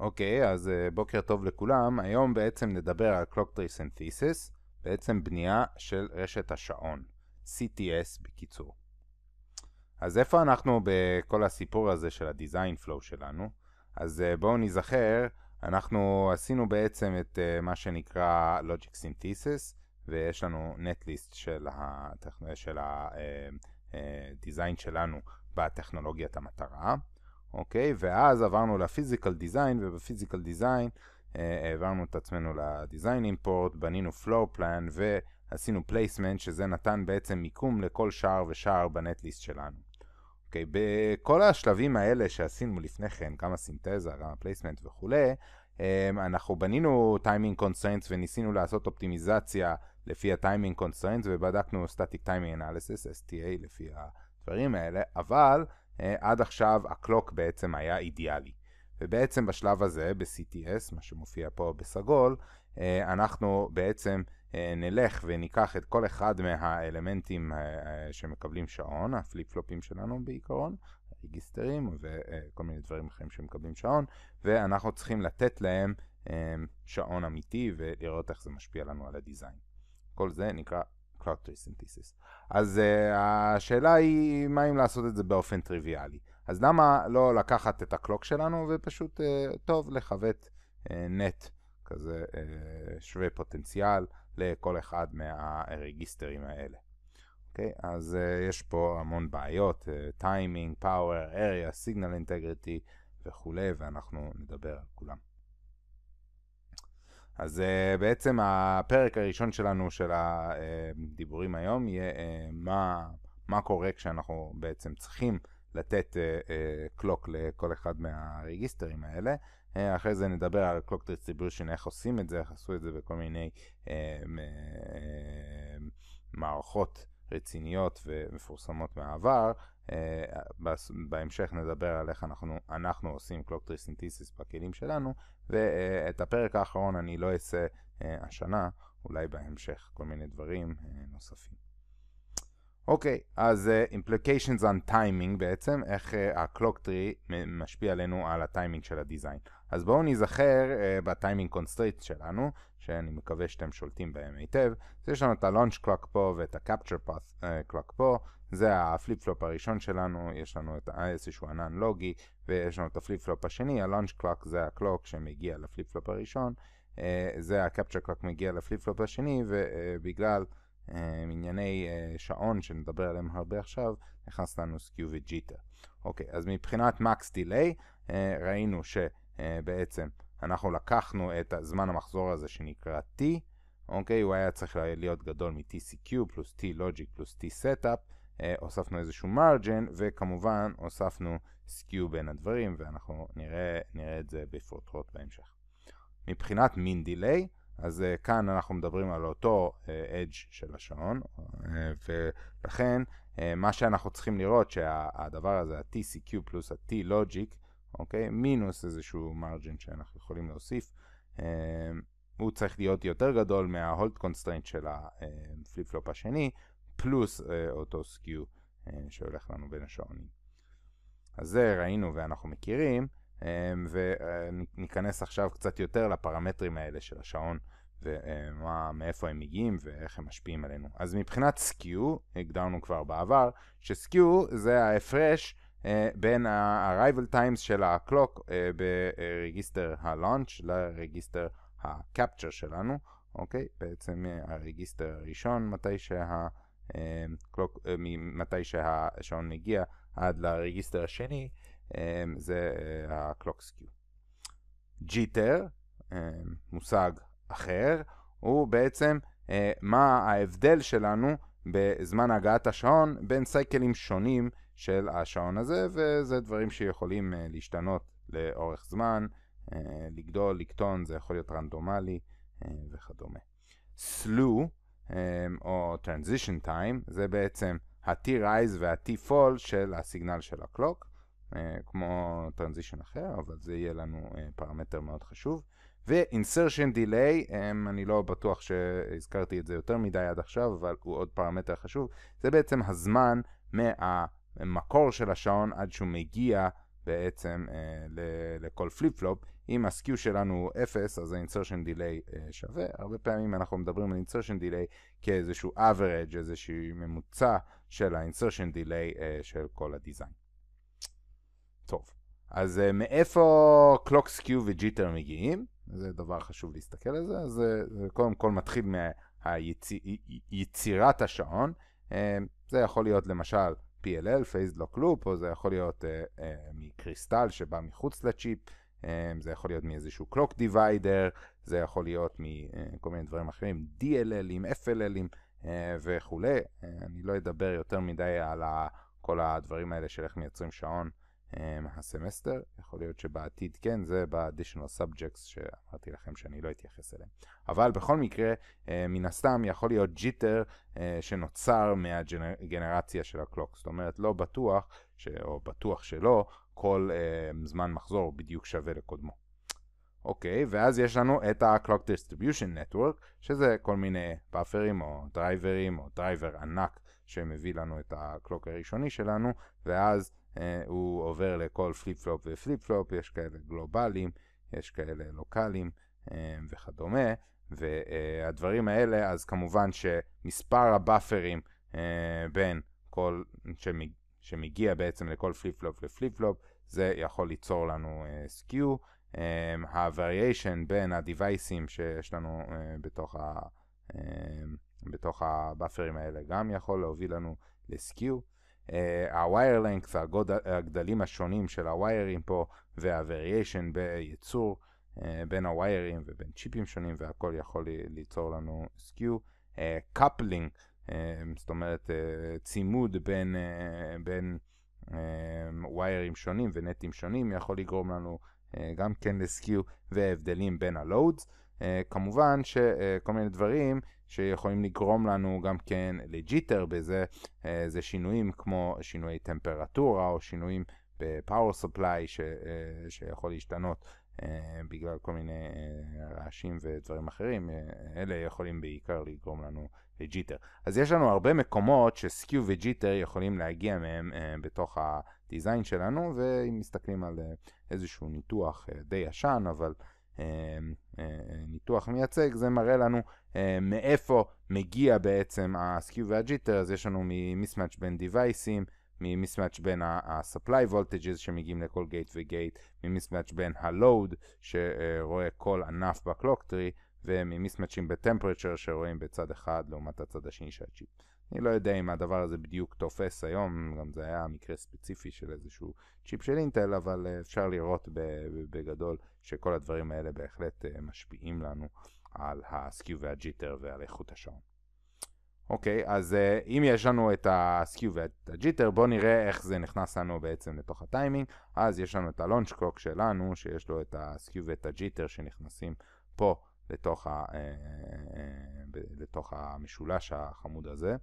אוקיי, okay, אז uh, בוקר טוב לכולם. היום בעצם נדבר על Clock Trace and Thesis, בעצם בנייה של רשת השעון, CTS בקיצור. אז איפה אנחנו בכל הסיפור הזה של ה-Design Flow שלנו? אז uh, בואו נזכר, אנחנו עשינו בעצם את uh, מה שנקרא Logic Synthesis, ויש לנו נטליסט של ה-Design של uh, שלנו בטכנולוגיית המטרה. אוקיי? ואז עברנו לפיזיקל דיזיין, ובפיזיקל דיזיין העברנו את עצמנו לדיזיין אימפורט, בנינו פלואו פלן ועשינו פלייסמנט, שזה נתן בעצם מיקום לכל שער ושער בנטליסט שלנו. אוקיי, בכל השלבים האלה שעשינו לפני כן, גם הסינתזה, גם הפלייסמנט וכולי, אמ, אנחנו בנינו טיימינג קונסטרנטס וניסינו לעשות אופטימיזציה לפי הטיימינג קונסטרנטס ובדקנו סטטיק טיימינג אנליסיס, STA לפי הדברים האלה, אבל אה, עד עכשיו הקלוק בעצם היה אידיאלי. ובעצם בשלב הזה, ב-CTS, מה שמופיע פה בסגול, אה, אנחנו בעצם אה, נלך וניקח את כל אחד מהאלמנטים שמקבלים שעון, הפליפ פלופים שלנו בעיקרון, רגיסטרים וכל מיני דברים אחרים שמקבלים שעון, ואנחנו צריכים לתת להם שעון אמיתי ולראות איך זה משפיע לנו על הדיזיין. כל זה נקרא Cloud Tree Synthesis. אז uh, השאלה היא, מה אם לעשות את זה באופן טריוויאלי? אז למה לא לקחת את הקלוק שלנו ופשוט, uh, טוב, לכבט uh, נט כזה uh, שווה פוטנציאל לכל אחד מהרגיסטרים האלה. אוקיי? Okay? אז uh, יש פה המון בעיות, טיימינג, פאוור, אריה, סיגנל אינטגריטי וכולי, ואנחנו נדבר על כולם. אז uh, בעצם הפרק הראשון שלנו של הדיבורים אה, היום יהיה uh, מה, מה קורה כשאנחנו בעצם צריכים לתת uh, uh, קלוק לכל אחד מהרגיסטרים האלה. Uh, אחרי זה נדבר על קלוק Distribution, איך עושים את זה, איך עשו את זה בכל מיני uh, מערכות רציניות ומפורסמות מהעבר, אה, בהמשך נדבר על איך אנחנו, אנחנו עושים קלוק טריסינתיסיס בכלים שלנו, ואת הפרק האחרון אני לא אעשה אה, השנה, אולי בהמשך כל מיני דברים אה, נוספים. אוקיי, אז uh, implications on timing בעצם, איך uh, ה-clock tree משפיע עלינו על הטיימינג של הדיזיין. אז בואו נזכר uh, בטיימינג קונסטריט שלנו, שאני מקווה שאתם שולטים בהם היטב. אז יש לנו את ה-launch clock פה ואת ה-capture uh, clock פה, זה הפליפ פלופ הראשון שלנו, יש לנו את איזשהו ענן לוגי, ויש לנו את הפליפ פלופ השני, ה-launch clock זה ה-clock שמגיע לפליפ פלופ הראשון, uh, זה ה-capture clock מגיע לפליפ פלופ השני, ובגלל... Uh, עם אה, ענייני אה, שעון שנדבר עליהם הרבה עכשיו, נכנס לנו סקיו וג'יטה. אוקיי, אז מבחינת מקס דיליי, אה, ראינו שבעצם אנחנו לקחנו את זמן המחזור הזה שנקרא T, אוקיי, הוא היה צריך להיות גדול מ-TCQ פלוס T-Logic פלוס T-Setup, הוספנו איזשהו מרג'ן, וכמובן הוספנו סקיו בין הדברים, ואנחנו נראה, נראה את זה בפרוטרוט בהמשך. מבחינת מין דיליי, אז uh, כאן אנחנו מדברים על אותו uh, edge של השעון, uh, ולכן uh, מה שאנחנו צריכים לראות שהדבר שה הזה, ה-TCQ פלוס ה-T-Logic, אוקיי? Okay, מינוס איזשהו מרג'ן שאנחנו יכולים להוסיף, uh, הוא צריך להיות יותר גדול מה-Hold Constraint של הפליפ פלופ השני, פלוס uh, אותו סקיו uh, שהולך לנו בין השעונים. אז זה ראינו ואנחנו מכירים. אמ, וניכנס עכשיו קצת יותר לפרמטרים האלה של השעון ומאיפה הם מגיעים ואיך הם משפיעים עלינו. אז מבחינת סקיו, הגדרנו כבר בעבר, שסקיו זה ההפרש אה, בין ה-arrival times של ה-clock אה, ברגיסטר ה-launch לרגיסטר ה-capture שלנו, אוקיי? בעצם אה, הרגיסטר הראשון, מתי שה... קלוק, מתי שהשעון מגיע עד לרגיסטר השני, אמ, זה אה, ה-clock skew. ג'יטר, אמ, מושג אחר, הוא בעצם אה, מה ההבדל שלנו בזמן הגעת השעון בין סייקלים שונים של השעון הזה, וזה דברים שיכולים אה, להשתנות לאורך זמן, לגדול, לקטון, זה יכול להיות רנדומלי וכדומה. סלו, אמ, או טרנזישן טיים, זה בעצם ה-T-Rise וה-T-Fall של הסיגנל של הקלוק. אה, כמו טרנזישן אחר, אבל זה יהיה לנו אה, פרמטר מאוד חשוב. ו-insertion delay, אמ, אני לא בטוח שהזכרתי את זה יותר מדי עד עכשיו, אבל הוא עוד פרמטר חשוב, זה בעצם הזמן מהמקור של השעון עד שהוא מגיע בעצם אה, לכל פליפ פלופ. אם ה q שלנו הוא 0, אז ה-insertion delay שווה. הרבה פעמים אנחנו מדברים על insertion delay כאיזשהו average, איזשהו ממוצע של ה-insertion delay של כל הדיזיין. טוב, אז uh, מאיפה קלוקס קיו וג'יטר מגיעים? זה דבר חשוב להסתכל על זה, אז uh, זה קודם כל מתחיל מיצירת השעון, Uh, זה יכול להיות למשל PLL, פייסד Lock Loop, או זה יכול להיות uh, uh, מקריסטל שבא מחוץ לצ'יפ, זה יכול להיות מאיזשהו קלוק Divider, זה יכול להיות מכל מיני דברים אחרים, DLLים, FLLים וכולי, אני לא אדבר יותר מדי על כל הדברים האלה של איך מייצרים שעון um, הסמסטר, יכול להיות שבעתיד כן, זה ב-additional subjects שאמרתי לכם שאני לא אתייחס אליהם. אבל בכל מקרה, uh, מן הסתם יכול להיות ג'יטר uh, אה, שנוצר מהגנרציה של הקלוק, זאת אומרת לא בטוח, ש... או בטוח שלא, כל uh, זמן מחזור בדיוק שווה לקודמו. אוקיי, okay, ואז יש לנו את ה-Clock Distribution Network, שזה כל מיני באפרים או דרייברים או דרייבר ענק שמביא לנו את ה-Clock הראשוני שלנו, ואז אה, הוא עובר לכל פליפ פלופ ופליפ פלופ, יש כאלה גלובליים, יש כאלה לוקאליים אה, וכדומה, והדברים האלה, אז כמובן שמספר הבאפרים אה, בין כל, שמג, שמגיע בעצם לכל פליפ פלופ ופליפ פלופ, זה יכול ליצור לנו סקיו. הווריאשן בין הדיווייסים שיש לנו בתוך ה... בתוך הבאפרים האלה גם יכול להוביל לנו לסקיו, ה-wire אה, הגדלים השונים של הוויירים פה, וה-variation בייצור אה, בין הוויירים ובין צ'יפים שונים, והכל יכול ליצור לנו סקיו. אה, קפלינג, זאת אומרת צימוד בין, בין וויירים שונים ונטים שונים, יכול לגרום לנו גם כן לסקיו והבדלים בין הלואודס. אה, כמובן שכל מיני דברים שיכולים לגרום לנו גם כן לג'יטר בזה, אה, זה שינויים כמו שינויי טמפרטורה או שינויים בפאוור ספליי ש... אה, שיכול להשתנות בגלל כל מיני רעשים ודברים אחרים, אלה יכולים בעיקר לגרום לנו לג'יטר. אז יש לנו הרבה מקומות שסקיו וג'יטר יכולים להגיע מהם בתוך הדיזיין שלנו, ואם מסתכלים על איזשהו ניתוח די ישן, אבל... אמ, אה, אה, ניתוח מייצג, זה מראה לנו אה, מאיפה מגיע בעצם ה-skew וה-jitter, אז יש לנו מיסמאץ' בין דיווייסים, ממיסמאץ' בין ה-supply voltages שמגיעים לכל גייט וגייט, ממיסמאץ' בין ה-load שרואה כל ענף בקלוק טרי, וממיסמאצ'ים בטמפרצ'ר שרואים בצד אחד לעומת הצד השני של הצ'יפ. אני לא יודע אם הדבר הזה בדיוק תופס היום, גם זה היה מקרה ספציפי של איזשהו צ'יפ של אינטל, אבל אפשר לראות בגדול שכל הדברים האלה בהחלט אה, משפיעים לנו על הסקיו והג'יטר ועל איכות השעון. אוקיי, אז אה, אם יש לנו את הסקיו skew ואת ה בואו נראה איך זה נכנס לנו בעצם לתוך הטיימינג. אז יש לנו את הלונג' launch שלנו, שיש לו את הסקיו ואת הג'יטר שנכנסים פה לתוך, ה, אה, לתוך המשולש החמוד הזה.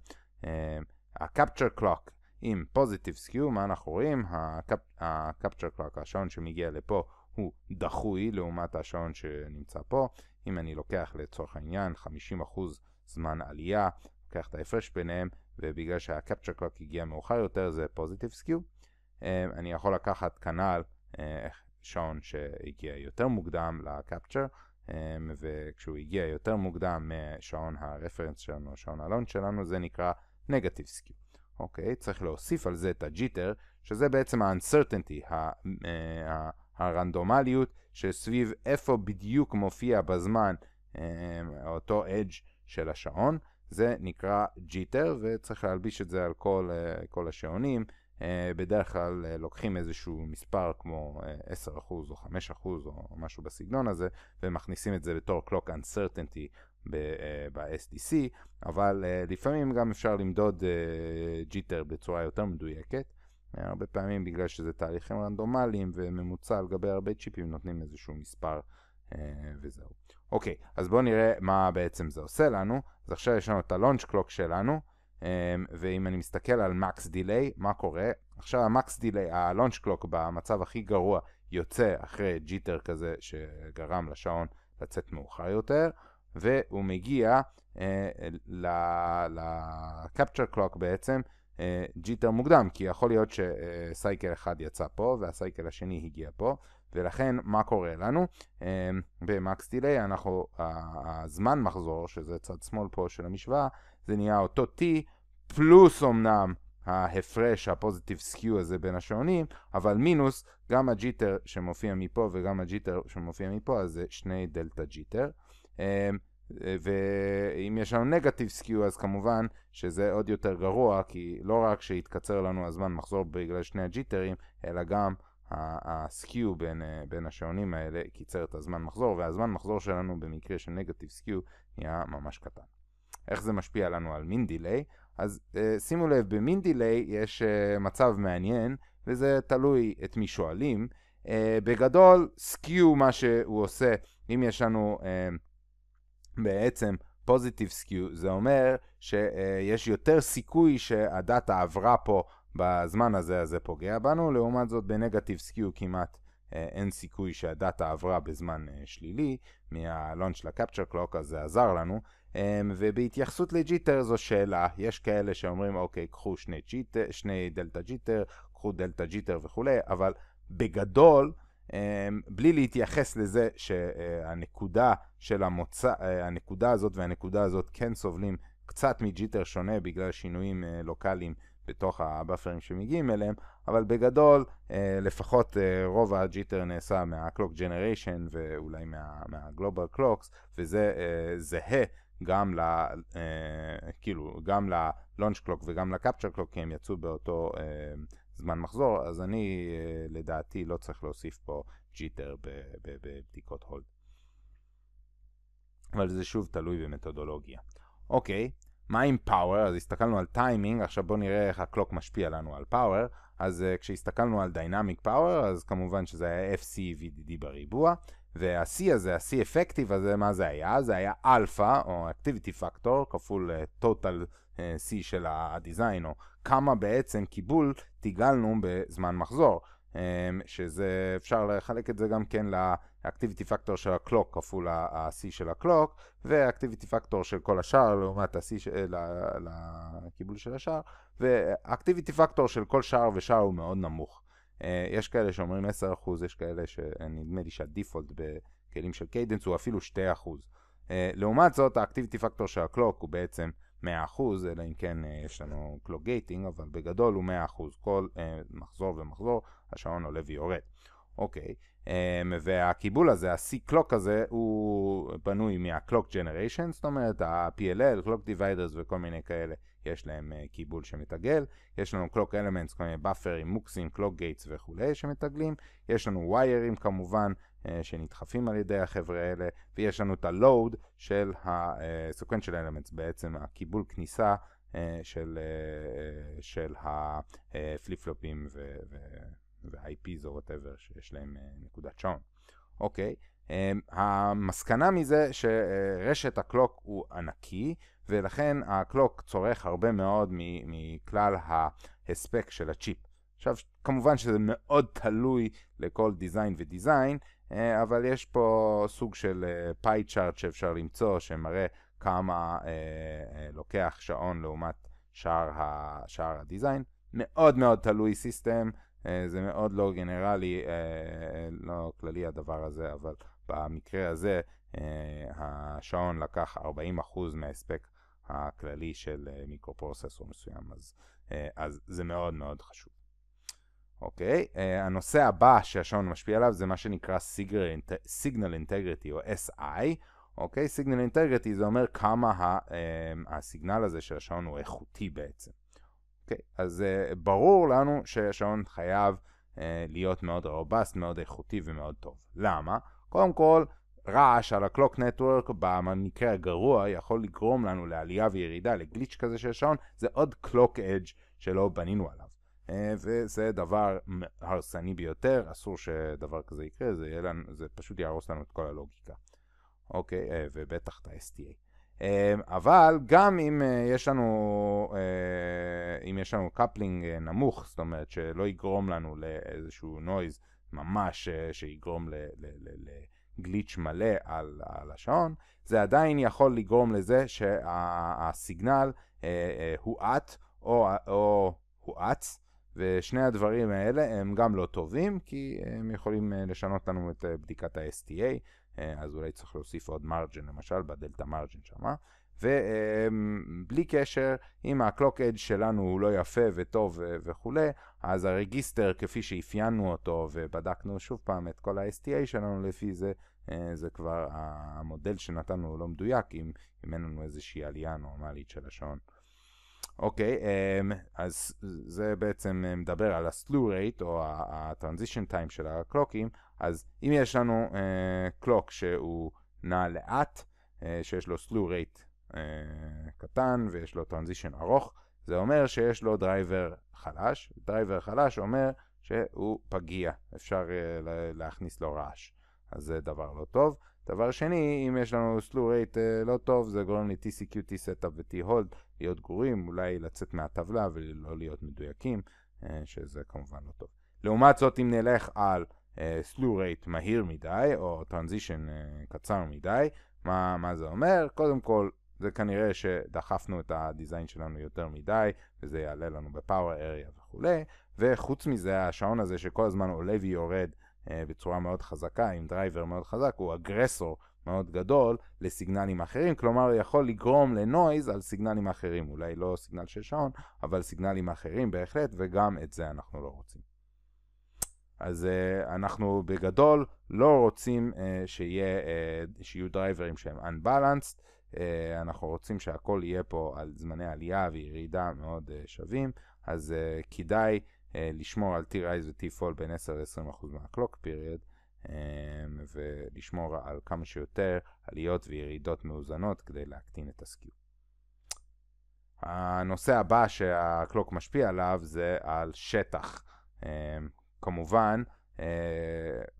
ה-capture clock עם positive skew, מה אנחנו רואים? ה-capture clock, השעון שמגיע לפה, הוא דחוי לעומת השעון שנמצא פה. אם אני לוקח לצורך העניין 50% זמן עלייה, לוקח את ההפרש ביניהם, ובגלל שהקפצ'ר קלוק הגיע מאוחר יותר זה פוזיטיב סקיו. אמ, אני יכול לקחת כנ"ל אה, שעון שהגיע יותר מוקדם לקפצ'ר, אמ, וכשהוא הגיע יותר מוקדם משעון הרפרנס שלנו, שעון הלון שלנו, זה נקרא נגטיב סקיו. אוקיי, צריך להוסיף על זה את הג'יטר, שזה בעצם ה-uncertainty, אה, הרנדומליות שסביב איפה בדיוק מופיע בזמן אה, אותו אדג' של השעון, זה נקרא ג'יטר וצריך להלביש את זה על כל, אה, כל השעונים. אה, בדרך כלל לוקחים איזשהו מספר כמו 10% או 5% או משהו בסגנון הזה ומכניסים את זה בתור Clock Uncertainty ב-SDC, אבל לפעמים גם אפשר למדוד ג'יטר בצורה יותר מדויקת. אה, הרבה פעמים בגלל שזה תהליכים רנדומליים וממוצע על גבי הרבה צ'יפים נותנים איזשהו מספר אה, וזהו. אוקיי, אז בואו נראה מה בעצם זה עושה לנו. אז עכשיו יש לנו את הלונג' קלוק Clock שלנו, אה, ואם אני מסתכל על מקס דיליי, מה קורה? עכשיו המקס דיליי, הלונג' קלוק במצב הכי גרוע יוצא אחרי ג'יטר כזה שגרם לשעון לצאת מאוחר יותר, והוא מגיע ל-Capture Clock בעצם, אה, ג'יטר מוקדם, כי יכול להיות שסייקל אחד יצא פה והסייקל השני הגיע פה, ולכן מה קורה לנו? אה, במקס דיליי אנחנו, הזמן מחזור, שזה צד שמאל פה של המשוואה, זה נהיה אותו T, פלוס אמנם ההפרש, הפוזיטיב סקיו הזה בין השעונים, אבל מינוס גם הג'יטר שמופיע מפה וגם הג'יטר שמופיע מפה, אז זה שני דלתא ג'יטר. אה, אה, ואם יש לנו נגטיב סקיו אז כמובן שזה עוד יותר גרוע כי לא רק שהתקצר לנו הזמן מחזור בגלל שני הג'יטרים אלא גם הסקיו בין, אה, בין השעונים האלה קיצר את הזמן מחזור והזמן מחזור שלנו במקרה של נגטיב סקיו נהיה ממש קטן. איך זה משפיע לנו על מין דיליי? אז אה, שימו לב במין דיליי יש מצב מעניין וזה תלוי את מי שואלים. בגדול סקיו מה שהוא עושה אם יש לנו uh, בעצם פוזיטיב סקיו, זה אומר שיש יותר סיכוי שהדאטה עברה פה בזמן הזה, אז זה פוגע בנו, לעומת זאת בנגטיב סקיו כמעט אה, אין סיכוי שהדאטה עברה בזמן אה, שלילי מהלון של הקפצ'ר קלוק, אז זה עזר לנו. אה, ובהתייחסות לג'יטר זו שאלה, יש כאלה שאומרים אוקיי, קחו שני, ג'יטר, שני דלתא ג'יטר, קחו דלתא ג'יטר וכולי, אבל בגדול אמ, בלי להתייחס לזה שהנקודה של המוצא, אה, הנקודה הזאת והנקודה הזאת כן סובלים קצת מג'יטר שונה בגלל שינויים אה, לוקאליים בתוך הבאפרים שמגיעים אליהם, אבל בגדול אה, לפחות רוב הג'יטר נעשה מה-Clock Generation ואולי מה-Global Clocks, וזה זהה גם ל... כאילו, גם ל-Launch Clock וגם ל-Capture Clock, כי הם יצאו באותו זמן מחזור, אז אני אה, לדעתי לא צריך להוסיף פה ג'יטר בבדיקות הולד. אבל זה שוב תלוי במתודולוגיה. אוקיי, מה עם פאוור? אז הסתכלנו על טיימינג, עכשיו בואו נראה איך הקלוק משפיע לנו על פאוור. אז uh, כשהסתכלנו על דיינמיק פאוור, אז כמובן שזה היה FC VDD בריבוע, וה-C הזה, ה-C אפקטיב הזה, מה זה היה? זה היה Alpha, או Activity Factor, כפול uh, total, uh, C של ה-Design, או כמה בעצם קיבול תיגלנו בזמן מחזור. אה, שזה, אפשר לחלק את זה גם כן לאקטיביטי פקטור של הקלוק כפול ה-C של הקלוק, ואקטיביטי פקטור של כל השאר לעומת ה-C, של... אה, לקיבול של השאר, ואקטיביטי פקטור של כל שאר ושאר הוא מאוד נמוך. אה, יש כאלה שאומרים 10%, יש כאלה שנדמה לי שהדיפולט בכלים של קיידנס הוא אפילו 2%. לעומת זאת, האקטיביטי פקטור של הקלוק הוא בעצם 100%, אלא אם כן אה, יש לנו קלוגייטינג, אבל בגדול הוא 100%, כל אה, מחזור ומחזור השעון עולה ויורד. אוקיי, אה, והקיבול הזה, ה-C-Clock הזה, הוא בנוי מה-Clock Generation, זאת אומרת ה-PLL, Clock Dividers וכל מיני כאלה, יש להם קיבול שמתעגל, יש לנו Clock Elements, כל מיני Buffers, מוקסים, Clock Gates וכולי שמתעגלים, יש לנו ויירים כמובן, אה, שנדחפים על ידי החבר'ה האלה, ויש לנו את הלואוד של ה-sequential אה, elements, בעצם הקיבול כניסה אה, של, של הפליפלופים וה-IPs או whatever שיש להם נקודת שעון. אוקיי, אמ, המסקנה מזה שרשת הקלוק הוא ענקי, ולכן הקלוק צורך הרבה מאוד מכלל ההספק של הצ'יפ. עכשיו, כמובן שזה מאוד תלוי לכל דיזיין ודיזיין, אה, אבל יש פה סוג של פאי אה, צ'ארט שאפשר למצוא, שמראה כמה אה, לוקח שעון לעומת שער, ה, שער הדיזיין. מאוד מאוד תלוי סיסטם, זה מאוד לא גנרלי, לא כללי הדבר הזה, אבל במקרה הזה השעון לקח 40% מההספק הכללי של מיקרופרוססור מסוים, אז, אז זה מאוד מאוד חשוב. אוקיי? Okay. אה, uh, הנושא הבא שהשעון משפיע עליו זה מה שנקרא Signal Integrity או SI, אוקיי? Signal Integrity זה אומר כמה ה, uh, הסיגנל הזה של השעון הוא איכותי בעצם. אוקיי? אז uh, ברור לנו שהשעון חייב uh, להיות מאוד רובסט, מאוד איכותי ומאוד טוב. למה? קודם כל, רעש על ה-clock network במקרה הגרוע יכול לגרום לנו לעלייה וירידה לגליץ' כזה של השעון, זה עוד clock edge שלא בנינו עליו. אה, וזה דבר הרסני ביותר, אסור שדבר כזה יקרה, זה, לנו, זה פשוט יהרוס לנו את כל הלוגיקה. אוקיי, אה, ובטח את ה-STA. אה, אבל גם אם יש לנו, אם יש לנו קפלינג נמוך, זאת אומרת שלא יגרום לנו לאיזשהו נויז ממש שיגרום לגליץ' מלא על, על השעון, זה עדיין יכול לגרום לזה שהסיגנל הואט או, או הואץ ושני הדברים האלה הם גם לא טובים, כי הם יכולים אה, לשנות לנו את אה, בדיקת ה-STA, אה, אז אולי צריך להוסיף עוד מרג'ן למשל, בדלתא מרג'ן שמה. ובלי קשר, אם הקלוק אדג' שלנו הוא לא יפה וטוב וכולי, אז הרגיסטר כפי שאפיינו אותו ובדקנו שוב פעם את כל ה-STA שלנו לפי זה, זה כבר המודל שנתנו לא מדויק, אם, אם אין לנו איזושהי עלייה נורמלית של השעון. אוקיי, אמ, אז זה בעצם אה, מדבר על ה-slew rate או ה-transition time של הקלוקים, אז אם יש לנו אה, קלוק שהוא נע לאט, אה, שיש לו slew rate קטן ויש לו transition ארוך, זה אומר שיש לו דרייבר חלש, דרייבר חלש אומר שהוא פגיע, אפשר להכניס לו רעש, אז זה דבר לא טוב. דבר שני, אם יש לנו סלו רייט אה, לא טוב, זה גורם ל-TCQ, T-Setup ו-T-Hold להיות גרועים, אולי לצאת מהטבלה ולא להיות מדויקים, uh, שזה כמובן לא טוב. לעומת זאת, אם נלך על uh, סלו רייט מהיר מדי, או טרנזישן אה, קצר מדי, מה, מה זה אומר? קודם כל, זה כנראה שדחפנו את הדיזיין שלנו יותר מדי, וזה יעלה לנו בפאוור אריה וכולי, וחוץ מזה, השעון הזה שכל הזמן עולה ויורד, אה, בצורה מאוד חזקה, עם דרייבר מאוד חזק, הוא אגרסור מאוד גדול לסיגנלים אחרים, כלומר יכול לגרום לנויז על סיגנלים אחרים, אולי לא סיגנל של שעון, אבל סיגנלים אחרים בהחלט, וגם את זה אנחנו לא רוצים. אז uh, אנחנו בגדול לא רוצים uh, שיהיה, uh, שיהיו דרייברים שהם unbalanced, uh, אנחנו רוצים שהכל יהיה פה על זמני עלייה וירידה מאוד uh, שווים, אז uh, כדאי אה, לשמור על T-Rise ו-T-Fall בין 10 ל-20% מהקלוק clock period אה, ולשמור על כמה שיותר עליות וירידות מאוזנות כדי להקטין את הסקיו. הנושא הבא שהקלוק משפיע עליו זה על שטח. אה, כמובן,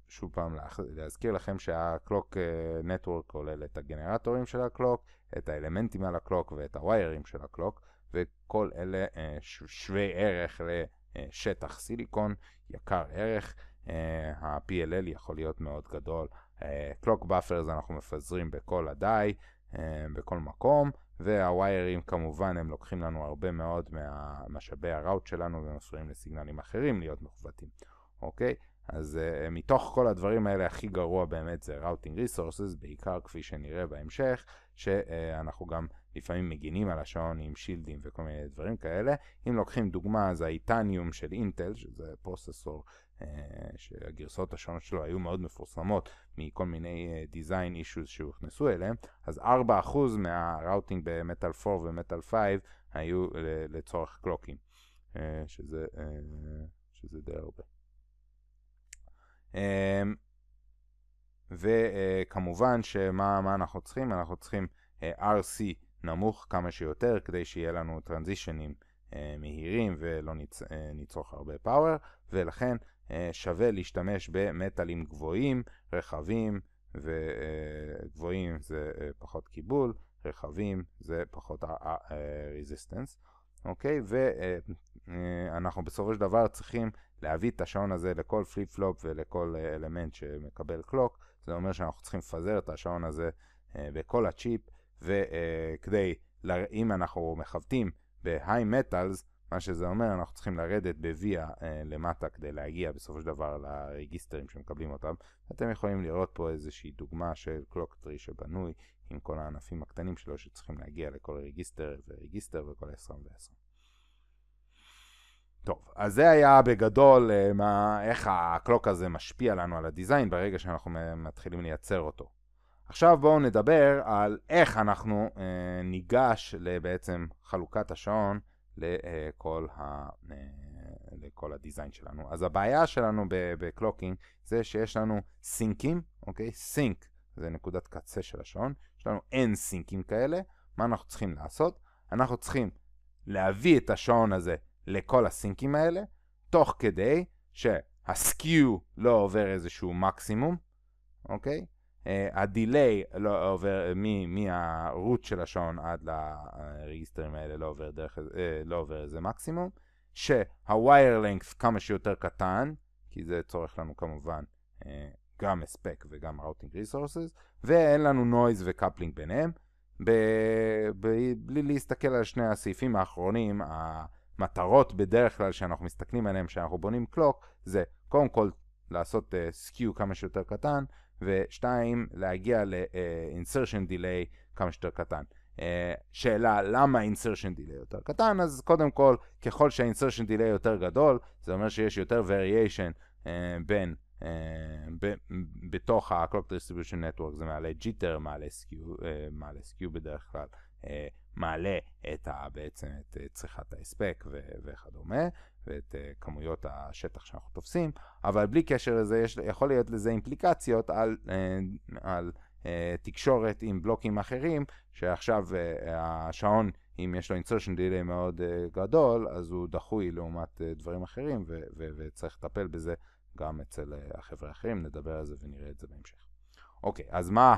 שוב פעם להזכיר לכם שהקלוק נטוורק כולל את הגנרטורים של הקלוק, את האלמנטים על הקלוק ואת הוויירים של הקלוק, וכל אלה שווי ערך ל... אה, שטח סיליקון יקר ערך, uh, אה, ה-PLL יכול להיות מאוד גדול. אה, clock Buffers אנחנו מפזרים בכל הדי, uh, בכל מקום, והוויירים כמובן הם לוקחים לנו הרבה מאוד מהמשאבי הראוט שלנו ומפריעים לסיגנלים אחרים להיות מחוותים, אוקיי? אז uh, מתוך כל הדברים האלה הכי גרוע באמת זה ראוטינג ריסורסס, בעיקר כפי שנראה בהמשך, שאנחנו גם לפעמים מגינים על השעון עם שילדים וכל מיני דברים כאלה. אם לוקחים דוגמה, אז האיטניום של אינטל, שזה פרוססור אה, שהגרסאות השונות שלו היו מאוד מפורסמות מכל מיני אה, design issues שהוכנסו אליהם, אז 4% מהראוטינג במטאל 4 ומטאל 5 היו לצורך קלוקים, אה, שזה, אה, שזה די הרבה. אמ, וכמובן אה, שמה אנחנו צריכים? אנחנו צריכים אה, RC נמוך כמה שיותר כדי שיהיה לנו טרנזישנים אה, מהירים ולא ניצ... אה, ניצוך הרבה פאוור, ולכן אה, שווה להשתמש במטאלים גבוהים, רחבים, וגבוהים אה, זה אה, פחות קיבול, רחבים זה פחות ה-resistance, אה, אוקיי? ואנחנו אה, אה בסופו של דבר צריכים להביא את השעון הזה לכל פליפ פלופ ולכל אלמנט שמקבל קלוק, זה אומר שאנחנו צריכים לפזר את השעון הזה אה, בכל הצ'יפ. וכדי, אם אנחנו מחבטים בהיי מטאלס, מה שזה אומר, אנחנו צריכים לרדת בוויה אה, למטה כדי להגיע בסופו של דבר לרגיסטרים שמקבלים אותם. אתם יכולים לראות פה איזושהי דוגמה של קלוק טרי שבנוי עם כל הענפים הקטנים שלו שצריכים להגיע לכל רגיסטר ורגיסטר וכל 20 ו טוב, אז זה היה בגדול אה, מה, איך הקלוק הזה משפיע לנו על הדיזיין ברגע שאנחנו מתחילים לייצר אותו. עכשיו בואו נדבר על איך אנחנו אה, ניגש לבעצם חלוקת השעון לכל, ה, אה, לכל הדיזיין שלנו. אז הבעיה שלנו בקלוקינג זה שיש לנו סינקים, אוקיי? סינק זה נקודת קצה של השעון, יש לנו אין סינקים כאלה, מה אנחנו צריכים לעשות? אנחנו צריכים להביא את השעון הזה לכל הסינקים האלה, תוך כדי שהסקיו לא עובר איזשהו מקסימום, אוקיי? אה, הדיליי לא עובר, אה, מהרוט של השעון עד לרגיסטרים האלה לא עובר, דרך, uh, לא עובר איזה מקסימום, שהווייר לינקס כמה שיותר קטן, כי זה צורך לנו כמובן uh, גם הספק וגם ראוטינג ריסורסס, ואין לנו נויז וקפלינג ביניהם. ב- ב- בלי להסתכל על שני הסעיפים האחרונים, המטרות בדרך כלל שאנחנו מסתכלים עליהם כשאנחנו בונים קלוק, זה קודם כל לעשות סקיו uh, כמה שיותר קטן, ושתיים, להגיע ל-insertion delay כמה שיותר קטן. אה, שאלה למה insertion delay יותר קטן, אז קודם כל, ככל שה-insertion delay יותר גדול, זה אומר שיש יותר variation אה, בין אה, בתוך ה-Clock Distribution Network זה מעלה ג'יטר, מעלה סקיו, מעלה סקיו בדרך כלל, מעלה את ה, בעצם את אה, צריכת ההספק ו- וכדומה, ואת uh, כמויות השטח שאנחנו תופסים, אבל בלי קשר לזה, יש, יכול להיות לזה אימפליקציות על, uh, על uh, תקשורת עם בלוקים אחרים, שעכשיו uh, השעון, אם יש לו insertion דילי מאוד uh, גדול, אז הוא דחוי לעומת uh, דברים אחרים, ו- ו- וצריך לטפל בזה גם אצל uh, החבר'ה האחרים, נדבר על זה ונראה את זה בהמשך. אוקיי, okay, אז מה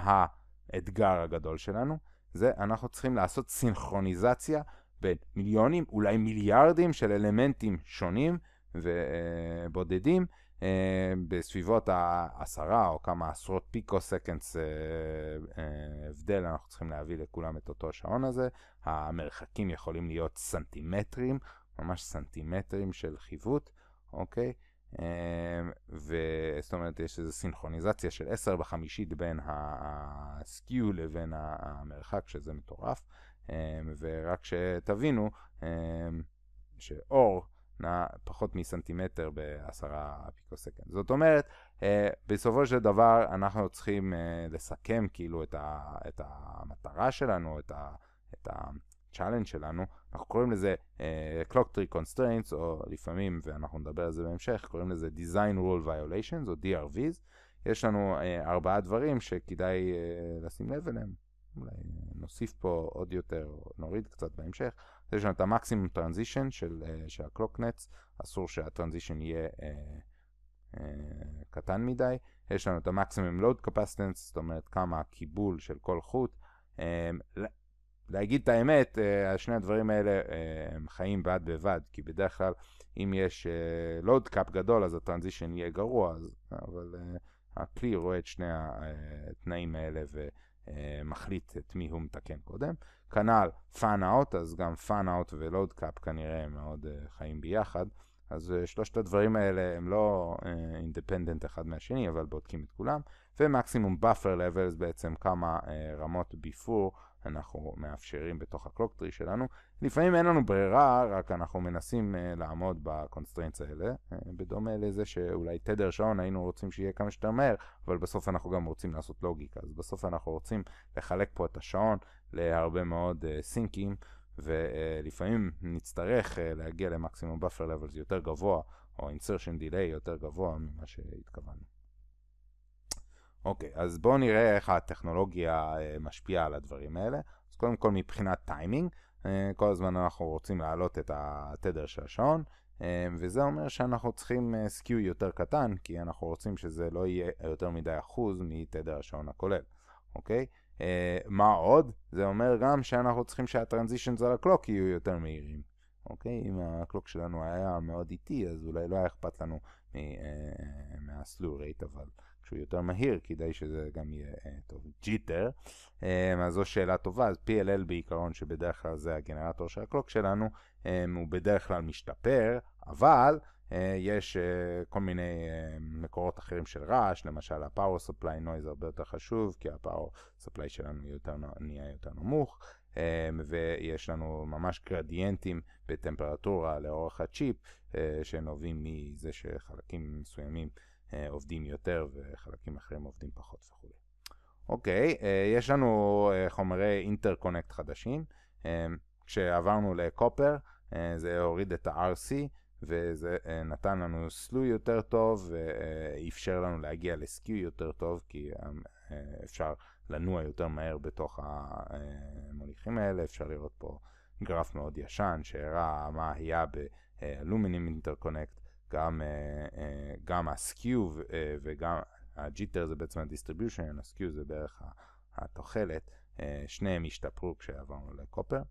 האתגר הגדול שלנו? זה אנחנו צריכים לעשות סינכרוניזציה בין מיליונים, אולי מיליארדים של אלמנטים שונים ובודדים אה, בסביבות העשרה או כמה עשרות פיקו סקנדס אה, אה, הבדל, אנחנו צריכים להביא לכולם את אותו השעון הזה. המרחקים יכולים להיות סנטימטרים, ממש סנטימטרים של חיווט, אוקיי? Okay. אמ, וזאת אומרת יש איזו סינכרוניזציה של 10 בחמישית בין הסקיו לבין המרחק שזה מטורף אמ, ורק שתבינו אמ, שאור נע פחות מסנטימטר בעשרה פיקוסקנד. זאת אומרת אה, בסופו של דבר אנחנו צריכים אה, לסכם כאילו את המטרה שלנו את ה... את ה הצ'אלנג' שלנו, אנחנו קוראים לזה uh, Clock Tree Constraints, או לפעמים, ואנחנו נדבר על זה בהמשך, קוראים לזה Design Rule Violations, או DRVs. יש לנו uh, ארבעה דברים שכדאי uh, לשים לב אליהם. אולי נוסיף פה עוד יותר, או נוריד קצת בהמשך. יש לנו את המקסימום טרנזישן של, ה-Clock uh, Nets, אסור שהטרנזישן יהיה... Uh, uh, קטן מדי, יש לנו את המקסימום לואוד קפסטנס, זאת אומרת כמה קיבול של כל חוט. להגיד את האמת, אה, שני הדברים האלה אה, הם חיים בד בבד, כי בדרך כלל אם יש לואוד אה, קאפ גדול אז הטרנזישן יהיה גרוע, אז, אבל הכלי רואה את שני התנאים האלה ומחליט את מי הוא מתקן קודם. כנ"ל פאן אאוט, אז גם פאן אאוט ולואוד קאפ כנראה הם מאוד חיים ביחד. אז שלושת הדברים האלה הם לא אינדפנדנט uh, אחד מהשני, אבל בודקים את כולם. ומקסימום buffer levels בעצם כמה uh, רמות ביפור אנחנו מאפשרים בתוך ה-Clock שלנו. לפעמים אין לנו ברירה, רק אנחנו מנסים uh, לעמוד בקונסטרנטס האלה, uh, בדומה לזה שאולי תדר שעון היינו רוצים שיהיה כמה שיותר מהר, אבל בסוף אנחנו גם רוצים לעשות לוגיקה, אז בסוף אנחנו רוצים לחלק פה את השעון להרבה מאוד uh, סינקים, ולפעמים נצטרך אה, להגיע למקסימום buffer levels יותר גבוה, או insertion delay יותר גבוה ממה שהתכוונו. אוקיי, אז בואו נראה איך הטכנולוגיה אה, משפיעה על הדברים האלה. אז קודם כל מבחינת טיימינג, אה, כל הזמן אנחנו רוצים להעלות את התדר של השעון, אה, וזה אומר שאנחנו צריכים סקיו יותר קטן, כי אנחנו רוצים שזה לא יהיה יותר מדי אחוז מתדר השעון הכולל, אוקיי? מה עוד? זה אומר גם שאנחנו צריכים שהטרנזישנס על הקלוק יהיו יותר מהירים. אוקיי? אם הקלוק שלנו היה מאוד איטי, אז אולי לא היה אכפת לנו מה-slew rate, אבל שהוא יותר מהיר, כדאי שזה גם יהיה אה, טוב, ג'יטר. אה, אז זו שאלה טובה, אז PLL בעיקרון, שבדרך כלל זה הגנרטור של הקלוק שלנו, אה, הוא בדרך כלל משתפר, אבל אה, יש אה, כל מיני אה, מקורות אחרים של רעש, למשל ה-Power Supply Noise הרבה יותר חשוב, כי ה-Power Supply שלנו יותר, נהיה יותר נמוך. ויש לנו ממש גרדיאנטים בטמפרטורה לאורך הצ'יפ שנובעים מזה שחלקים מסוימים אה, עובדים יותר וחלקים אחרים עובדים פחות וכו'. אוקיי, אה, יש לנו אה, חומרי אינטרקונקט חדשים. כשעברנו לקופר, זה הוריד את ה-RC, וזה נתן לנו סלוי יותר טוב, ואפשר לנו להגיע לסקיו יותר טוב, כי אפשר לנוע יותר מהר בתוך המוליכים האלה, אפשר לראות פה גרף מאוד ישן שהראה מה היה באלומינים אינטרקונקט גם, אה, אה, גם ה-skew אה, וגם ה-jitter זה בעצם ה-distribution, ה-skew זה בערך התוחלת, שניהם השתפרו כשעברנו לקופר.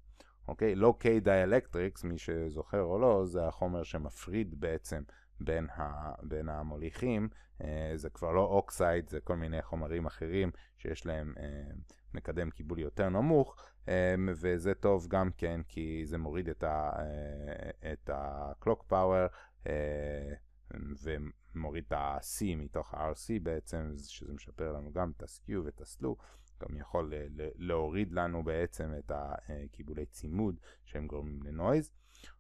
אוקיי? לא K דיאלקטריקס, מי שזוכר או לא, זה החומר שמפריד בעצם בין, ה, בין המוליכים, אה, זה כבר לא אוקסייד, זה כל מיני חומרים אחרים שיש להם אה, מקדם קיבול יותר נמוך, אה, וזה טוב גם כן כי זה מוריד את ה-clock power אה, ומוריד את ה-C מתוך ה-RC בעצם, שזה משפר לנו גם את ה-SQ ואת ה-SLU, גם יכול להוריד לנו בעצם את הקיבולי אה, צימוד שהם גורמים לנויז.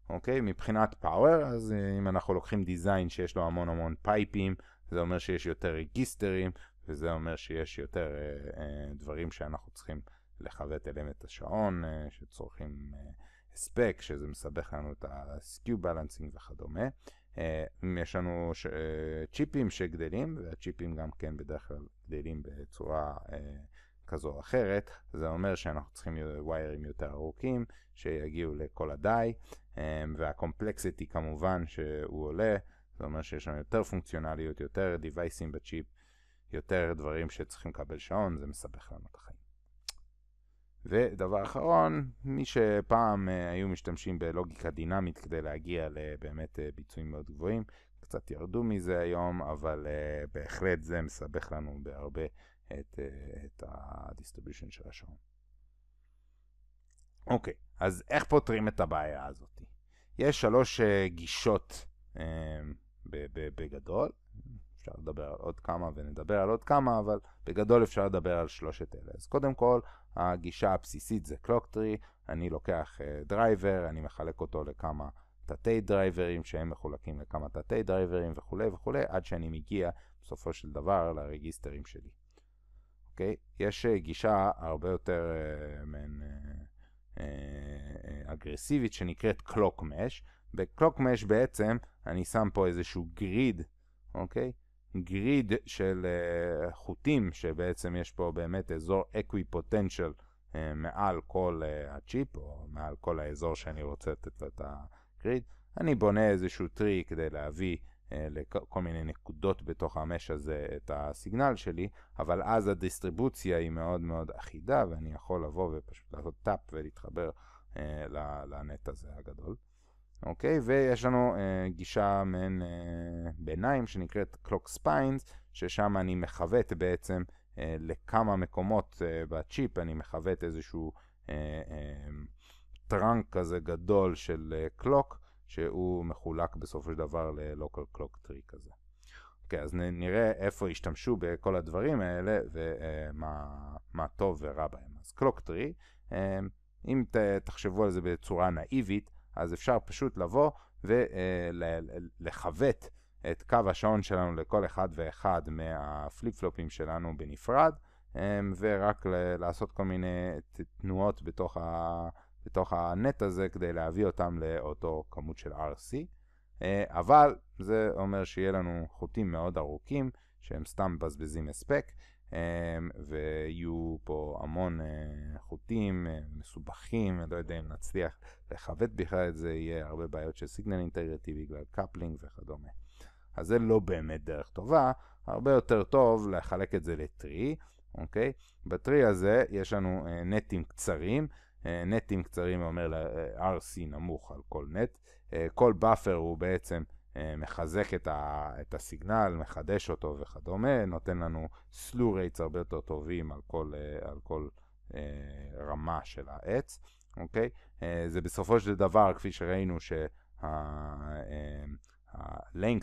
אוקיי, מבחינת פאוור, אז אה, אם אנחנו לוקחים דיזיין שיש לו המון המון פייפים, זה אומר שיש יותר רגיסטרים, וזה אומר שיש יותר אה, אה, דברים שאנחנו צריכים לכוות אליהם את השעון, אה, שצורכים ספק, שזה מסבך לנו את ה-skew balancing וכדומה. אה, יש לנו אה, צ'יפים שגדלים, והצ'יפים גם כן בדרך כלל גדלים בצורה אה, כזו או אחרת, זה אומר שאנחנו צריכים וויירים יותר ארוכים שיגיעו לכל הדי, והקומפלקסיטי כמובן שהוא עולה, זה אומר שיש לנו יותר פונקציונליות, יותר דיווייסים בצ'יפ, יותר דברים שצריכים לקבל שעון, זה מסבך לנו את החיים. ודבר אחרון, מי שפעם אה, היו משתמשים בלוגיקה דינמית כדי להגיע לבאמת אה, ביצועים מאוד גבוהים, קצת ירדו מזה היום, אבל אה, בהחלט זה מסבך לנו בהרבה את, את ה-distribution של השעון. אוקיי, אז איך פותרים את הבעיה הזאת? יש שלוש גישות בגדול. אפשר לדבר על עוד כמה ונדבר על עוד כמה, אבל בגדול אפשר לדבר על שלושת אלה. אז קודם כל, הגישה הבסיסית זה קלוק טרי, אני לוקח uh, אה, דרייבר, אני מחלק אותו לכמה תתי דרייברים שהם מחולקים לכמה תתי דרייברים וכולי וכולי, עד שאני מגיע בסופו של דבר לרגיסטרים שלי. אוקיי? Okay? יש uh, גישה הרבה יותר uh, מן... Uh, uh, אגרסיבית שנקראת קלוק מש, בקלוק מש בעצם אני שם פה איזשהו גריד, אוקיי? Okay? גריד של uh, חוטים, שבעצם יש פה באמת אזור אקווי פוטנציאל uh, מעל כל uh, הצ'יפ, או מעל כל האזור שאני רוצה לתת לו את הגריד. אני בונה איזשהו טרי כדי להביא uh, אה, לכל מיני נקודות בתוך המש הזה את הסיגנל שלי, אבל אז הדיסטריבוציה היא מאוד מאוד אחידה, ואני יכול לבוא ופשוט לעשות טאפ ולהתחבר uh, לנט הזה הגדול. אוקיי? ויש לנו אה, גישה מעין אה, ביניים שנקראת Clock Spines, ששם אני מכוות בעצם אה, לכמה מקומות אה, בצ'יפ, אני מכוות איזשהו אה, אה, טראנק כזה גדול של אה, Clock, שהוא מחולק בסופו של דבר ל-Local Clock Tree כזה. אוקיי, אז נראה איפה השתמשו בכל הדברים האלה ומה אה, טוב ורע בהם. אז Clock Tree, אה, אם ת, תחשבו על זה בצורה נאיבית, אז אפשר פשוט לבוא ולכוות אה, את קו השעון שלנו לכל אחד ואחד מהפליפ פלופים שלנו בנפרד, אה, ורק לעשות כל מיני תנועות בתוך, ה... בתוך הנט הזה כדי להביא אותם לאותו כמות של RC. אה, אבל זה אומר שיהיה לנו חוטים מאוד ארוכים שהם סתם מבזבזים הספק, אמ, ויהיו פה המון אה, חוטים אה, מסובכים, אני לא יודע אם נצליח לכבד בכלל את זה, יהיה הרבה בעיות של סיגנל אינטגריטי בגלל קפלינג וכדומה. אז זה לא באמת דרך טובה, הרבה יותר טוב לחלק את זה לטרי, אוקיי? בטרי הזה יש לנו אה, נטים קצרים, נטים קצרים אומר ל RC נמוך על כל נט, כל באפר הוא בעצם אה, מחזק את, ה, את הסיגנל, מחדש אותו וכדומה, נותן לנו slew rates הרבה יותר טובים על כל, אה, על כל אה, רמה של העץ, אוקיי? זה בסופו של דבר, כפי שראינו, שה-length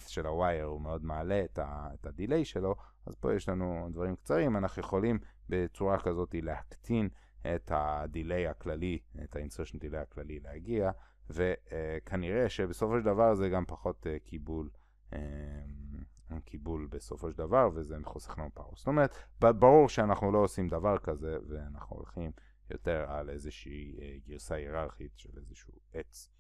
של ה-wire הוא מאוד מעלה את, ה, את הדיליי שלו, אז פה יש לנו דברים קצרים, אנחנו יכולים בצורה כזאת להקטין את ה-delay הכללי, את ה-insertion delay הכללי להגיע וכנראה uh, שבסופו של דבר זה גם פחות uh, קיבול. uh, קיבול בסופו של דבר, וזה חוסך לנו פאוור. זאת אומרת, ברור שאנחנו לא עושים דבר כזה, ואנחנו הולכים יותר על איזושהי uh, גרסה היררכית של איזשהו עץ.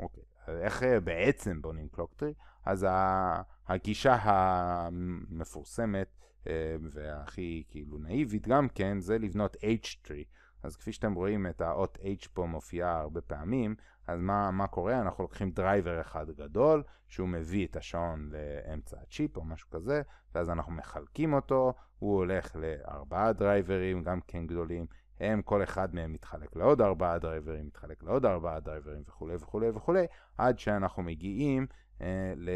אוקיי, okay. איך uh, בעצם בונים קלוקטרי? אז ה- הגישה המפורסמת uh, והכי כאילו נאיבית גם כן, זה לבנות H-tree. אז כפי שאתם רואים, את האות H פה מופיעה הרבה פעמים, אז מה, מה קורה? אנחנו לוקחים דרייבר אחד גדול, שהוא מביא את השעון לאמצע הצ'יפ או משהו כזה, ואז אנחנו מחלקים אותו, הוא הולך לארבעה דרייברים, גם כן גדולים, הם, כל אחד מהם מתחלק לעוד ארבעה דרייברים, מתחלק לעוד ארבעה דרייברים וכולי וכולי וכולי, עד שאנחנו מגיעים אה, ל,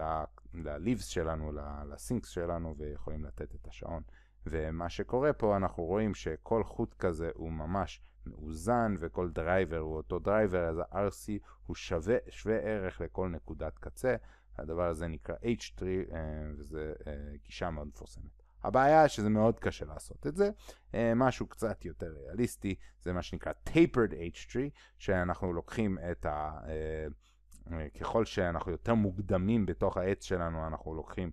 אה, לליבס שלנו, לסינקס שלנו, ויכולים לתת את השעון. ומה שקורה פה, אנחנו רואים שכל חוט כזה הוא ממש... מאוזן וכל דרייבר הוא אותו דרייבר, אז ה-RC הוא שווה, שווה ערך לכל נקודת קצה. הדבר הזה נקרא H3 אה, וזה אה, גישה מאוד מפורסמת. הבעיה שזה מאוד קשה לעשות את זה, אה, משהו קצת יותר ריאליסטי, זה מה שנקרא tapered H3, שאנחנו לוקחים את ה... ככל שאנחנו יותר מוקדמים בתוך העץ שלנו, אנחנו לוקחים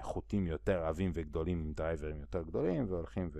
חוטים יותר עבים וגדולים עם דרייברים יותר גדולים, והולכים ו...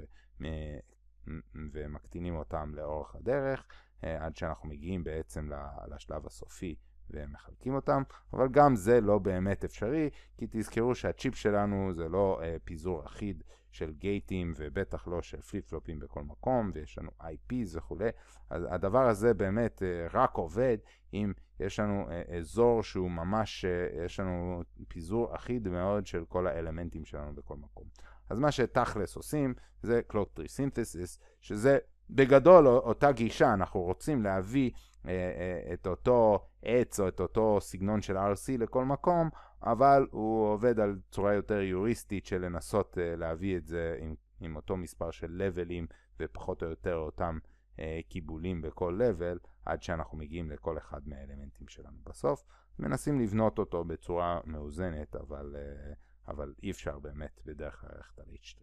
ומקטינים אותם לאורך הדרך, אה, עד שאנחנו מגיעים בעצם לשלב הסופי ומחלקים אותם, אבל גם זה לא באמת אפשרי, כי תזכרו שהצ'יפ שלנו זה לא אה, פיזור אחיד של גייטים ובטח לא של פליפ פלופים בכל מקום, ויש לנו IPs וכולי, אז הדבר הזה באמת אה, רק עובד אם יש לנו אזור שהוא ממש, יש לנו פיזור אחיד מאוד של כל האלמנטים שלנו בכל מקום. אז מה שתכלס עושים זה Clock Tree Synthesis, שזה בגדול אותה גישה, אנחנו רוצים להביא אה, אה, את אותו עץ או את אותו סגנון של RC לכל מקום, אבל הוא עובד על צורה יותר יוריסטית של לנסות אה, להביא את זה עם, עם אותו מספר של לבלים ופחות או יותר אותם אה, קיבולים בכל לבל, עד שאנחנו מגיעים לכל אחד מהאלמנטים שלנו בסוף. מנסים לבנות אותו בצורה מאוזנת, אבל... אה, אבל אי אפשר באמת בדרך כלל ללכת על H3.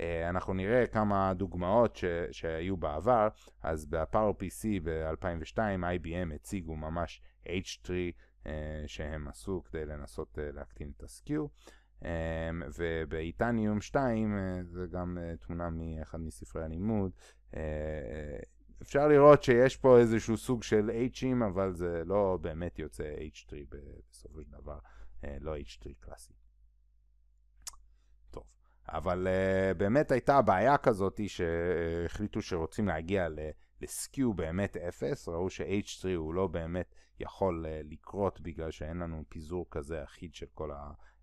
אה, אנחנו נראה כמה דוגמאות ש, שהיו בעבר, אז בפאור PC ב-2002 IBM הציגו ממש H3 אה, שהם עשו כדי לנסות אה, להקטין את ה ובאיתניום 2, זה גם תמונה מאחד מספרי הלימוד, אפשר לראות שיש פה איזשהו סוג של H'ים, אבל זה לא באמת יוצא H3 בסופו של דבר, לא H3 קלאסי. אבל uh, באמת הייתה בעיה כזאת שהחליטו שרוצים להגיע לסקיו באמת אפס, ראו ש-H3 הוא לא באמת יכול uh, לקרות בגלל שאין לנו פיזור כזה אחיד של כל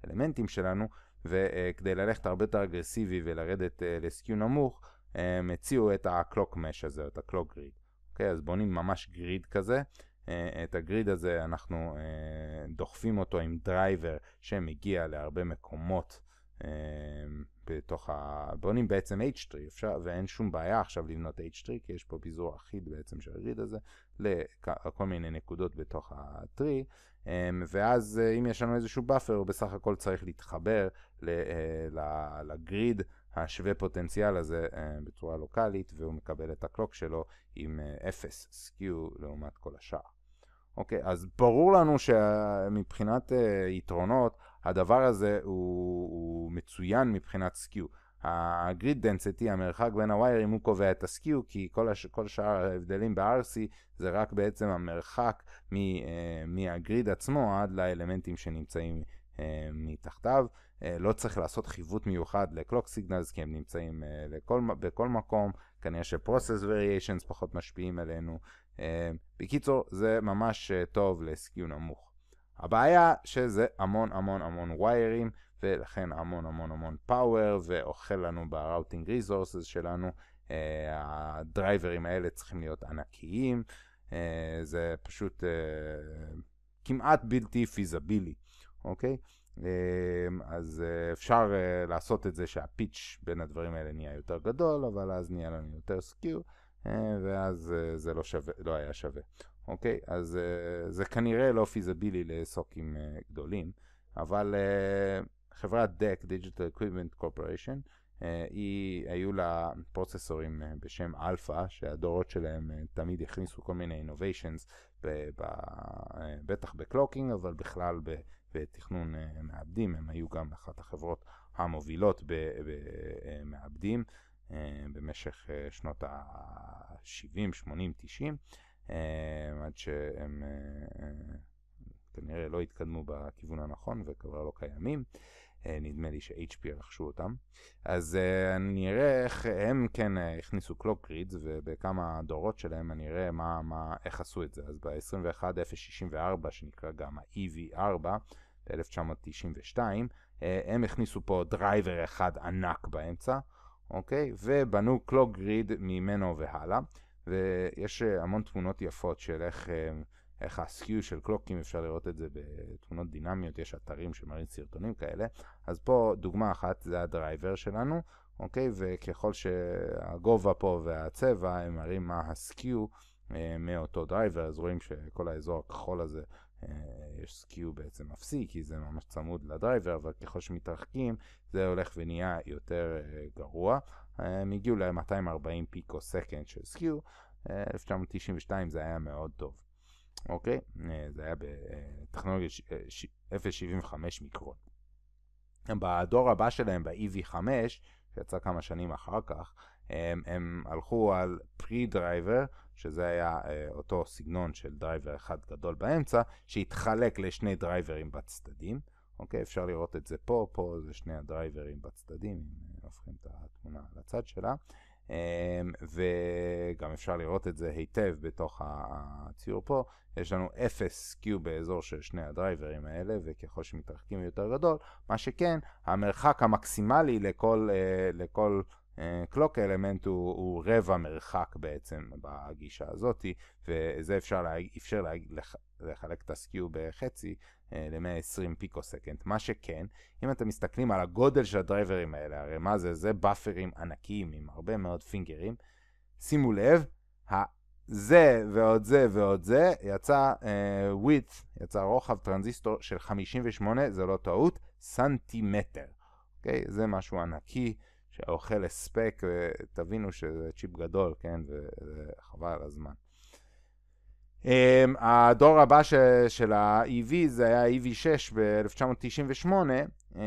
האלמנטים שלנו, וכדי uh, ללכת הרבה יותר אגרסיבי ולרדת uh, לסקיו נמוך, הם הציעו את ה-clock mesh הזה, את ה-clock grid. אוקיי, okay, אז בונים ממש גריד כזה. את הגריד הזה אנחנו דוחפים אותו עם דרייבר שמגיע להרבה מקומות אמ, בתוך ה... בונים בעצם h 3 אפשר, ואין שום בעיה עכשיו לבנות h 3 כי יש פה פיזור אחיד בעצם של הגריד הזה, לכל מיני נקודות בתוך ה-3, אמ, ואז אה, אם יש לנו איזשהו buffer, הוא בסך הכל צריך להתחבר אה, לגריד השווה פוטנציאל הזה אה, בצורה לוקאלית, והוא מקבל את הקלוק שלו עם 0 סקיו לעומת כל השאר. אוקיי, אז ברור לנו שמבחינת יתרונות, הדבר הזה הוא, הוא מצוין מבחינת סקיו. הגריד דנסיטי, המרחק בין הוויירים, הוא קובע את הסקיו, כי כל, הש... כל שאר ההבדלים ב-RC זה רק בעצם המרחק מ... אה, מהגריד עצמו עד לאלמנטים שנמצאים אה, מתחתיו. אה, לא צריך לעשות חיווט מיוחד לקלוק סיגנלס, כי הם נמצאים לכל... בכל מקום. כנראה שפרוסס וריאשנס פחות משפיעים עלינו. בקיצור, זה ממש טוב לסקיו נמוך. הבעיה שזה המון המון המון ויירים, ולכן המון המון המון פאוור, ואוכל לנו בראוטינג ריזורסס שלנו. אה, הדרייברים האלה צריכים להיות ענקיים, אה, זה פשוט אה, כמעט בלתי פיזבילי, אוקיי? אז אפשר לעשות את זה שהפיץ' בין הדברים האלה נהיה יותר גדול, אבל אז נהיה לנו יותר סקיור, ואז זה לא, שווה, לא היה שווה. אוקיי? אז uh, זה כנראה לא פיזבילי לסוקים uh, אה, גדולים, אבל uh, חברת DEC, Digital Equipment Corporation, uh, היא, היו לה פרוצסורים uh, בשם Alpha, שהדורות שלהם uh, תמיד הכניסו כל מיני innovations, ב- ב- uh, בטח בקלוקינג, אבל בכלל ב- בתכנון uh, מעבדים, הם היו גם אחת החברות המובילות במעבדים. ב- uh, במשך uh, שנות ה-70, 80, 90. אה, עד שהם אה, אה, כנראה לא התקדמו בכיוון הנכון וכבר לא קיימים. נדמה לי ש-HP רכשו אותם. אז אני אראה איך הם כן הכניסו קלוק רידס, ובכמה דורות שלהם אני אראה מה, מה, איך עשו את זה. אז ב-21.064, שנקרא גם ה-EV4, ב-1992, הם הכניסו פה דרייבר אחד ענק באמצע, אוקיי? ובנו קלוק גריד ממנו והלאה. ויש אה, המון תמונות יפות של איך, אה, איך הסקיו של קלוקים, אפשר לראות את זה בתמונות דינמיות, יש אתרים שמראים סרטונים כאלה. אז פה דוגמה אחת זה הדרייבר שלנו, אוקיי? וככל שהגובה פה והצבע הם מראים מה הסקיו אה, מאותו דרייבר, אז רואים שכל האזור הכחול הזה אה, יש סקיו בעצם אפסי, כי זה ממש צמוד לדרייבר, אבל ככל שמתרחקים זה הולך ונהיה יותר גרוע. הם הגיעו ל-240 פיקו סקנד של סקיו, אה, 1992 זה היה מאוד טוב. אוקיי? אה, זה היה בטכנולוגיה 0.75 אה, מיקרון. בדור הבא שלהם, ב-EV5, שיצא כמה שנים אחר כך, הם, הם הלכו על פרי-דרייבר, שזה היה אותו סגנון של דרייבר אחד גדול באמצע, שהתחלק לשני דרייברים בצדדים. אוקיי, okay, אפשר לראות את זה פה, פה זה שני הדרייברים בצדדים, אם הופכים את התמונה לצד שלה, אמ, וגם אפשר לראות את זה היטב בתוך הציור פה, יש לנו 0 Q באזור של שני הדרייברים האלה, וככל שמתרחקים יותר גדול, מה שכן, המרחק המקסימלי לכל, אה, לכל קלוק אה, אלמנט הוא, הוא רבע מרחק בעצם בגישה הזאתי, וזה אפשר לה, אפשר לה, לח, לחלק את ה-Q בחצי אה, ל-120 פיקו-סקנד. מה שכן, אם אתם מסתכלים על הגודל של הדרייברים האלה, הרי מה זה? זה באפרים ענקיים עם הרבה מאוד פינגרים. שימו לב, זה ועוד זה ועוד זה, יצא uh, width, יצא רוחב טרנזיסטור של 58, זה לא טעות, סנטימטר. אוקיי? Okay? זה משהו ענקי שאוכל הספק, ותבינו שזה צ'יפ גדול, כן? וחבל על הזמן. Um, הדור הבא ש, של ה-EV זה היה EV6 ב-1998, um,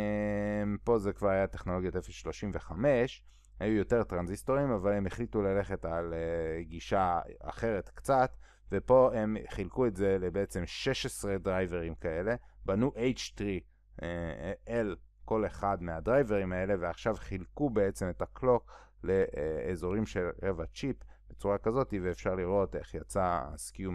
פה זה כבר היה טכנולוגיית 035, היו יותר טרנזיסטורים, אבל הם החליטו ללכת על uh, גישה אחרת קצת, ופה הם חילקו את זה לבעצם 16 דרייברים כאלה, בנו H3 uh, אה, אה, L כל אחד מהדרייברים האלה, ועכשיו חילקו בעצם את הקלוק לאזורים של רבע צ'יפ, בצורה כזאת, ואפשר לראות איך יצא ה-skew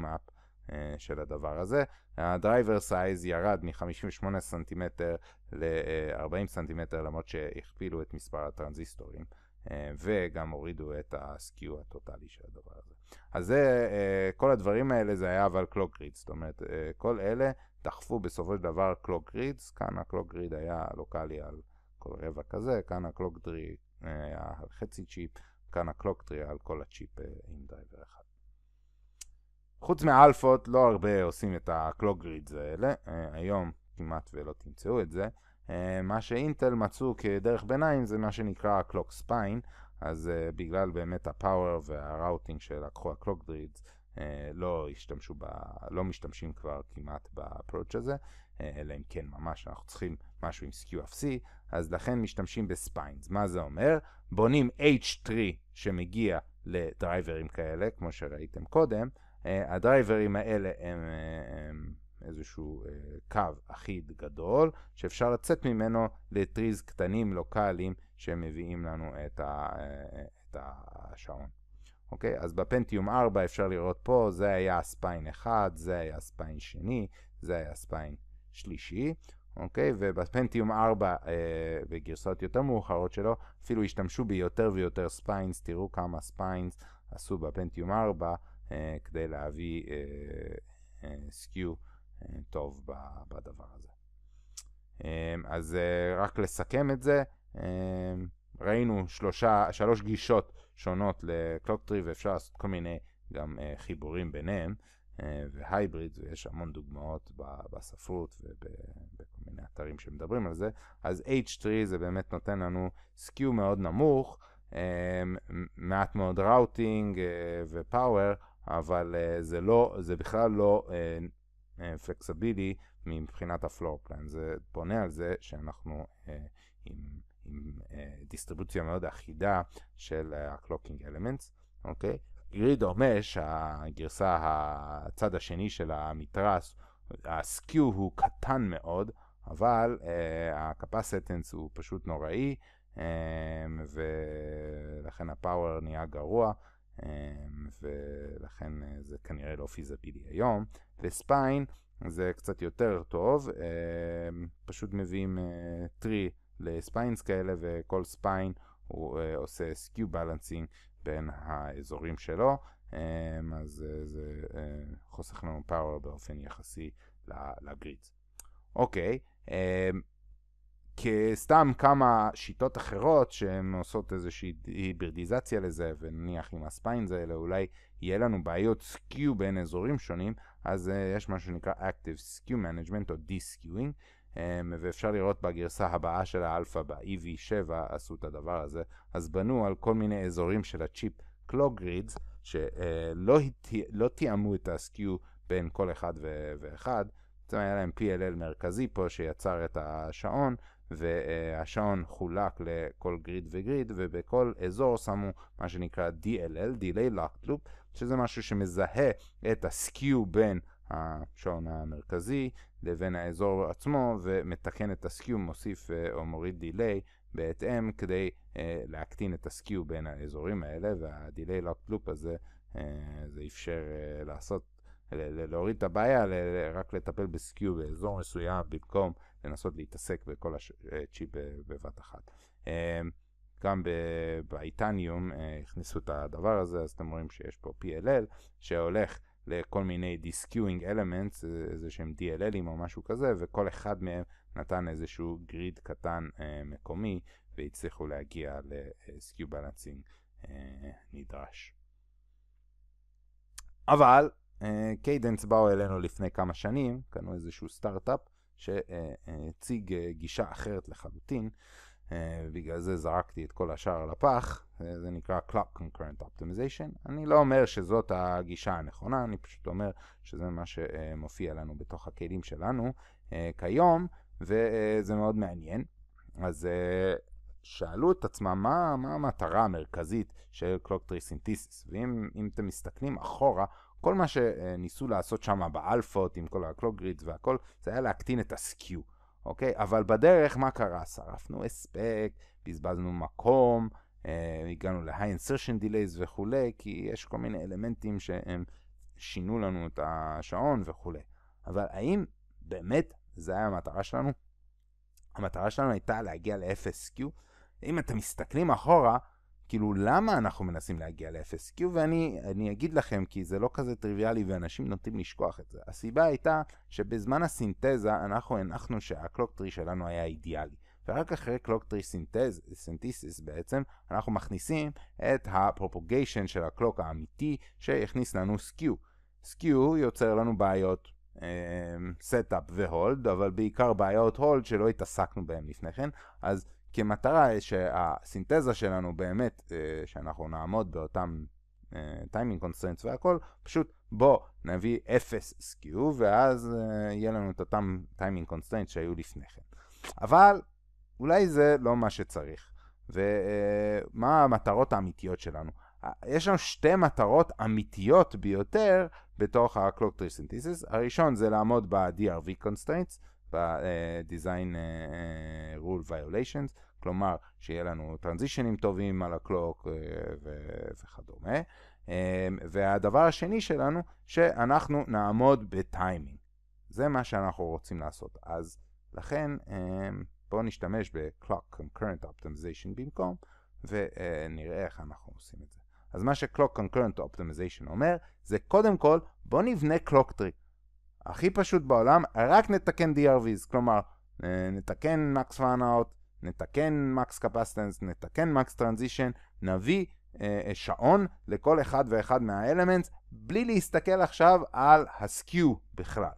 אה, של הדבר הזה. הדרייבר סייז ירד מ-58 סנטימטר ל-40 אה, סנטימטר, למרות שהכפילו את מספר הטרנזיסטורים. אה, וגם הורידו את הסקיו הטוטלי של הדבר הזה. אז זה, כל הדברים האלה זה היה אבל קלוק גריד, זאת אומרת, כל אלה דחפו בסופו של דבר קלוק גריד, כאן הקלוק גריד היה לוקאלי על כל רבע כזה, כאן הקלוק גריד היה על חצי צ'יפ, כאן הקלוק טריה על כל הצ'יפ אה, עם דרייבר אחד. חוץ מאלפות, לא הרבה עושים את הקלוק גרידס האלה, אה, היום כמעט ולא תמצאו את זה. אה, מה שאינטל מצאו כדרך ביניים זה מה שנקרא הקלוק ספיין, אז בגלל באמת הפאוור והראוטינג שלקחו הקלוק גרידס, לא ב... לא משתמשים כבר כמעט בפרוץ' הזה, אלא אם כן ממש אנחנו צריכים משהו עם SQFC, אז לכן משתמשים בספיינס. מה זה אומר? בונים H3 שמגיע לדרייברים כאלה, כמו שראיתם קודם. אה, הדרייברים האלה הם, אה, הם איזשהו אה, קו אחיד גדול, שאפשר לצאת ממנו לטריז קטנים לוקאליים שמביאים לנו את, ה, את השעון. אוקיי? אז בפנטיום 4 אפשר לראות פה, זה היה ספיין 1, זה היה ספיין שני, זה היה ספיין שלישי. אוקיי? ובפנטיום 4, אה, בגרסאות יותר מאוחרות שלו, אפילו השתמשו ביותר ויותר ספיינס, תראו כמה ספיינס עשו בפנטיום 4 אה, כדי להביא אה, אה, סקיו אה, טוב ב, בדבר הזה. אה, אז אה, רק לסכם את זה, אה, ראינו שלושה, שלוש גישות שונות לקלוקטרי ואפשר לעשות כל מיני גם אה, חיבורים ביניהם. אה, והייבריד, ויש המון דוגמאות בספרות ובכל מיני אתרים שמדברים על זה, אז H3 זה באמת נותן לנו סקיו מאוד נמוך, אה, מעט מאוד ראוטינג אה, ופאוור, אבל זה, לא, זה בכלל לא פלקסבילי מבחינת הפלור פלן, זה פונה על זה שאנחנו עם, עם דיסטריבוציה מאוד אחידה של הקלוקינג אלמנטס, אוקיי? Okay? גריד מש, הגרסה, הצד השני של המתרס, הסקיו הוא קטן מאוד, אבל uh, אה, הקפסטנס הוא פשוט נוראי, um, ולכן הפאוור נהיה גרוע, um, ולכן uh, זה כנראה לא פיזבילי היום. וספיין זה קצת יותר טוב, um, פשוט מביאים טרי לספיינס כאלה, וכל ספיין הוא uh, עושה סקיו בלנסינג בין האזורים שלו, אמ, אז זה אה, חוסך לנו פאוור באופן יחסי לגריד. אוקיי, אמ, כסתם כמה שיטות אחרות שהן עושות איזושהי היברידיזציה לזה, ונניח עם הספיינס האלה אולי יהיה לנו בעיות סקיו בין אזורים שונים, אז אה, יש מה שנקרא Active Skew Management או De-Skewing, אמ, ואפשר לראות בגרסה הבאה של האלפא, ב-EV7, עשו את הדבר הזה. אז בנו על כל מיני אזורים של הצ'יפ קלוג גרידס, שלא אה, לא, לא תיאמו את הסקיו בין כל אחד ואחד. בעצם היה להם PLL מרכזי פה שיצר את השעון, והשעון חולק לכל גריד וגריד, ובכל אזור שמו מה שנקרא DLL, Delay Locked Loop, שזה משהו שמזהה את הסקיו בין השעון המרכזי לבין האזור עצמו ומתקן את הסקיו, מוסיף אה, או מוריד דיליי בהתאם כדי אה, להקטין את הסקיו בין האזורים האלה והדיליי לוק לופ הזה אה, זה אפשר לעשות, להוריד את הבעיה, רק לטפל בסקיו באזור מסוים במקום לנסות להתעסק בכל הצ'יפ בבת אחת. גם באיתניום הכניסו את הדבר הזה, אז אתם רואים שיש פה PLL שהולך לכל מיני דיסקיואינג אלמנטס, אה, איזה שהם DLLים או משהו כזה, וכל אחד מהם נתן איזשהו גריד קטן אה, מקומי, והצליחו להגיע לסקיו בלנסינג אה, נדרש. אבל קיידנס אה, באו אלינו לפני כמה שנים, קנו איזשהו סטארט-אפ, שהציג אה, אה, גישה אחרת לחלוטין. אה, אה, בגלל זה זרקתי את כל השאר על הפח, אה, זה נקרא Clock Concurrent Optimization. אני לא אומר שזאת הגישה הנכונה, אני פשוט אומר שזה מה שמופיע לנו בתוך הכלים שלנו אה, כיום, וזה מאוד מעניין. אז שאלו את עצמם מה, מה המטרה המרכזית של Clock Tree Synthesis, ואם אתם מסתכלים אחורה, כל מה שניסו לעשות שם באלפות עם כל ה-Clock Grids והכל, זה היה להקטין את ה-skew. אוקיי? אבל בדרך, מה קרה? שרפנו הספק, בזבזנו מקום, אה, הגענו ל-high insertion delays וכולי, כי יש כל מיני אלמנטים שהם שינו לנו את השעון וכולי. אבל האם באמת זה היה המטרה שלנו? המטרה שלנו הייתה להגיע ל fsq q אם אתם מסתכלים אחורה, כאילו, למה אנחנו מנסים להגיע ל-FSQ? ואני אגיד לכם, כי זה לא כזה טריוויאלי ואנשים נוטים לשכוח את זה. הסיבה הייתה שבזמן הסינתזה אנחנו הנחנו שהקלוקטרי שלנו היה אידיאלי. ורק אחרי קלוקטרי סינתז, סינתיסיס בעצם, אנחנו מכניסים את הפרופוגיישן של הקלוק האמיתי שהכניס לנו סקיו. סקיו יוצר לנו בעיות סטאפ אמ, והולד, אבל בעיקר בעיות הולד שלא התעסקנו בהן לפני כן, אז כמטרה אה, שהסינתזה שלנו באמת, אה, שאנחנו נעמוד באותם טיימינג אה, קונסטרנטס והכל, פשוט בוא נביא אפס סקיו ואז יהיה לנו את אותם טיימינג קונסטרנטס שהיו לפני כן. אבל אולי זה לא מה שצריך. ומה המטרות האמיתיות שלנו? יש לנו שתי מטרות אמיתיות ביותר בתוך ה-Clock Tree Synthesis. הראשון זה לעמוד ב-DRV Constraints, ב-Design Rule Violations, כלומר, שיהיה לנו טרנזישנים טובים על הקלוק אה, ו- וכדומה. אמ, והדבר השני שלנו, שאנחנו נעמוד בטיימינג. זה מה שאנחנו רוצים לעשות. אז לכן, אמ, בואו נשתמש ב-Clock Concurrent Optimization במקום, ונראה איך אנחנו עושים את זה. אז מה ש-Clock Concurrent Optimization אומר, זה קודם כל, בואו נבנה Clock Tree. הכי פשוט בעולם, רק נתקן DRVs, כלומר, אה, נתקן Max Fanout, נתקן מקס קפסטנס, נתקן מקס טרנזישן, נביא אה, אה, שעון לכל אחד ואחד מהאלמנטס, בלי להסתכל עכשיו על הסקיו בכלל,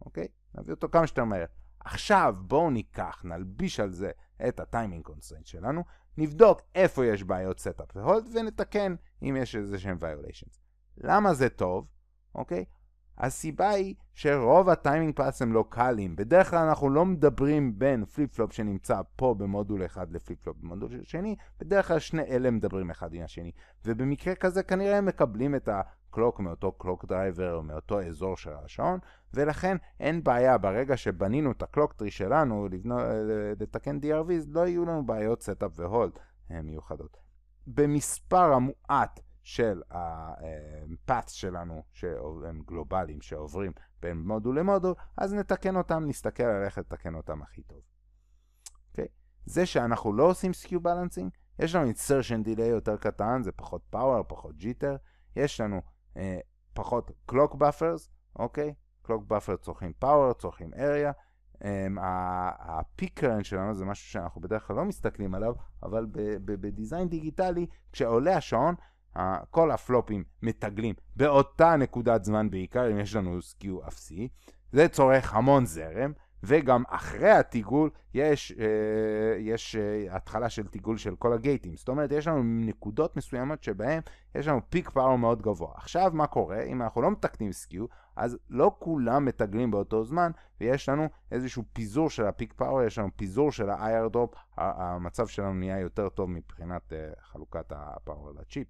אוקיי? נביא אותו כמה שיותר מהר. עכשיו בואו ניקח, נלביש על זה את הטיימינג קונסטרנט שלנו, נבדוק איפה יש בעיות setup והולד ונתקן אם יש איזה שהם violations. למה זה טוב, אוקיי? הסיבה היא שרוב הטיימינג פאס הם לוקאליים. בדרך כלל אנחנו לא מדברים בין פליפ פלופ שנמצא פה במודול אחד לפליפ פלופ במודול שני, בדרך כלל שני אלה מדברים אחד עם השני. ובמקרה כזה כנראה הם מקבלים את הקלוק מאותו קלוק דרייבר, או מאותו אזור של השעון, ולכן אין בעיה, ברגע שבנינו את הקלוק טרי שלנו, לבנו, לתקן DRV, לא יהיו לנו בעיות סטאפ והולד אה, מיוחדות. במספר המועט של ה-paths שלנו, שהם גלובליים, שעוברים בין מודול למודול, אז נתקן אותם, נסתכל על איך לתקן אותם הכי טוב. Okay? אוקיי? זה שאנחנו לא עושים skew balancing, יש לנו insertion delay יותר קטן, זה פחות power, פחות jitter, יש לנו אה, פחות clock buffers, אוקיי? clock buffer צורכים power, צורכים area, אמ, הפיק קרן שלנו זה משהו שאנחנו בדרך כלל לא מסתכלים עליו, אבל בדיזיין דיגיטלי, כשעולה השעון, כל הפלופים מתגלים באותה נקודת זמן בעיקר, אם יש לנו סקיו אפסי. זה צורך המון זרם, וגם אחרי התיגול יש, אה, יש אה, התחלה של תיגול של כל הגייטים. זאת אומרת, יש לנו נקודות מסוימות שבהן יש לנו פיק פאור מאוד גבוה. עכשיו, מה קורה? אם אנחנו לא מתקנים סקיו, אז לא כולם מתגלים באותו זמן, ויש לנו איזשהו פיזור של הפיק פאור, יש לנו פיזור של ה-IR drop, המצב שלנו נהיה יותר טוב מבחינת אה, חלוקת הפאור לצ'יפ.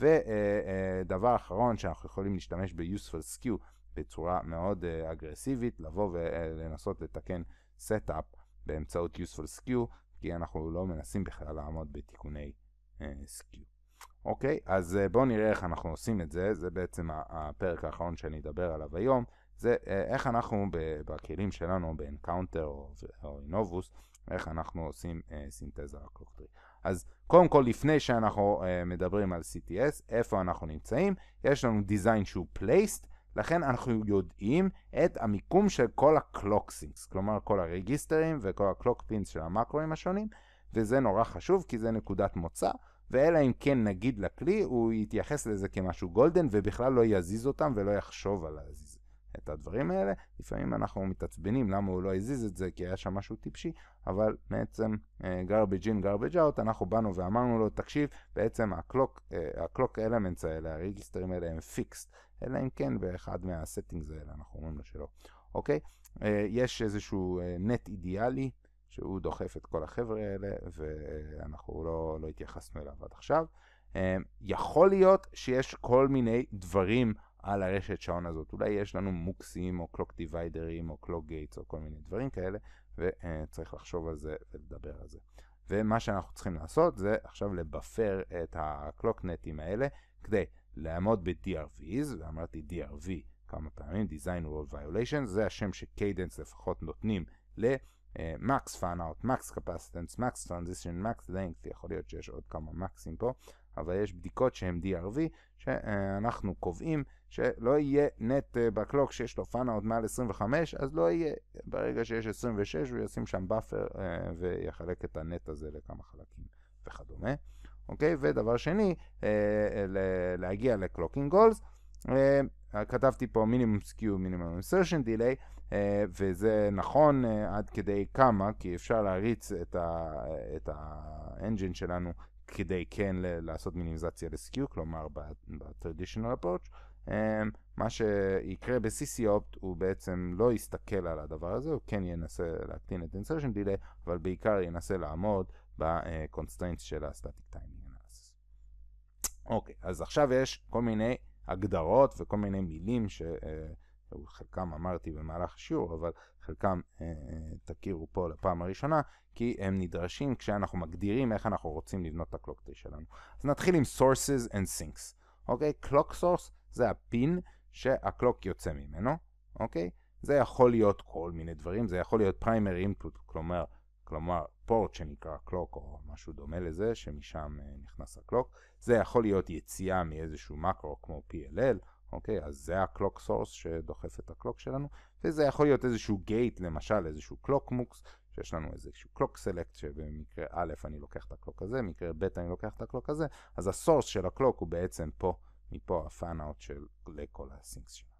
ודבר אחרון שאנחנו יכולים להשתמש ב-useful skew בצורה מאוד אה, אגרסיבית, לבוא ולנסות לתקן setup באמצעות useful skew, כי אנחנו לא מנסים בכלל לעמוד בתיקוני אה, skew. אוקיי, אז אה, בואו נראה איך אנחנו עושים את זה, זה בעצם הפרק האחרון שאני אדבר עליו היום, זה איך אנחנו בכלים שלנו, באנקאונטר או אינובוס, איך אנחנו עושים אה, סינתזה לקלוקטרי. אז קודם כל, לפני שאנחנו uh, מדברים על CTS, איפה אנחנו נמצאים? יש לנו design שהוא placed, לכן אנחנו יודעים את המיקום של כל ה-clocksings, כלומר כל הרגיסטרים וכל ה-clockpins של המקרואים השונים, וזה נורא חשוב כי זה נקודת מוצא, ואלא אם כן נגיד לכלי, הוא יתייחס לזה כמשהו גולדן ובכלל לא יזיז אותם ולא יחשוב על להזיז. את הדברים האלה. לפעמים אנחנו מתעצבנים למה הוא לא הזיז את זה, כי היה שם משהו טיפשי, אבל בעצם אה, garbage in, garbage out, אנחנו באנו ואמרנו לו, תקשיב, בעצם ה-clock אה, elements האלה, הרגיסטרים האלה הם fixed, אלא אם כן באחד מהסטינגס האלה אנחנו אומרים לו שלא, אוקיי? אה, יש איזשהו נט אידיאלי. שהוא דוחף את כל החבר'ה האלה, ואנחנו לא, לא התייחסנו אליו עד עכשיו. יכול להיות שיש כל מיני דברים על הרשת שעון הזאת. אולי יש לנו מוקסים או קלוק דיוויידרים או קלוק גייטס או כל מיני דברים כאלה, וצריך לחשוב על זה ולדבר על זה. ומה שאנחנו צריכים לעשות זה עכשיו לבפר את הקלוק נטים האלה כדי לעמוד ב-DRVs, ואמרתי DRV כמה פעמים, Design World Violation, זה השם שקיידנס לפחות נותנים ל-Max Fanout, Max Capacitance, Max Transition, Max Length, יכול להיות שיש עוד כמה Maxים פה, אבל יש בדיקות שהן DRV, שאנחנו קובעים שלא יהיה נט אה, בקלוק שיש לו פאנה עוד מעל 25, אז לא יהיה, ברגע שיש 26 הוא ישים שם באפר אה, ויחלק את הנט הזה לכמה חלקים וכדומה. אוקיי? ודבר שני, אה, להגיע לקלוקינג גולס. כתבתי פה מינימום סקיו, מינימום אינסרשן דיליי, וזה נכון uh, עד כדי כמה, כי אפשר להריץ את האנג'ין engine שלנו כדי כן לעשות מינימיזציה לסקיו, כלומר ב-traditional approach, אמ, מה שיקרה ב-CCOpt cc הוא בעצם לא יסתכל על הדבר הזה, הוא כן ינסה להקטין את insertion delay, אבל בעיקר ינסה לעמוד ב-constraints של ה-static timing analysis. אוקיי, okay, אז עכשיו יש כל מיני הגדרות וכל מיני מילים ש... Uh, חלקם אמרתי במהלך השיעור, אבל חלקם אה, תכירו פה לפעם הראשונה, כי הם נדרשים כשאנחנו מגדירים איך אנחנו רוצים לבנות את ה-Clock שלנו. אז נתחיל עם Sources and Sinks, אוקיי? קלוק Source זה הפין שהקלוק יוצא ממנו, אוקיי? זה יכול להיות כל מיני דברים, זה יכול להיות primary input, כלומר, כלומר פורט שנקרא קלוק או משהו דומה לזה, שמשם אה, נכנס הקלוק. זה יכול להיות יציאה מאיזשהו מקרו כמו PLL, אוקיי? אז זה ה-clock source שדוחף את ה-clock שלנו, וזה יכול להיות איזשהו gate, למשל איזשהו clock mux, שיש לנו איזשהו clock select, שבמקרה א' אני לוקח את ה-clock הזה, במקרה ב' אני לוקח את ה-clock הזה, אז ה-source של ה-clock הוא בעצם פה, מפה ה fan out של לכל ה הסינקס שלנו.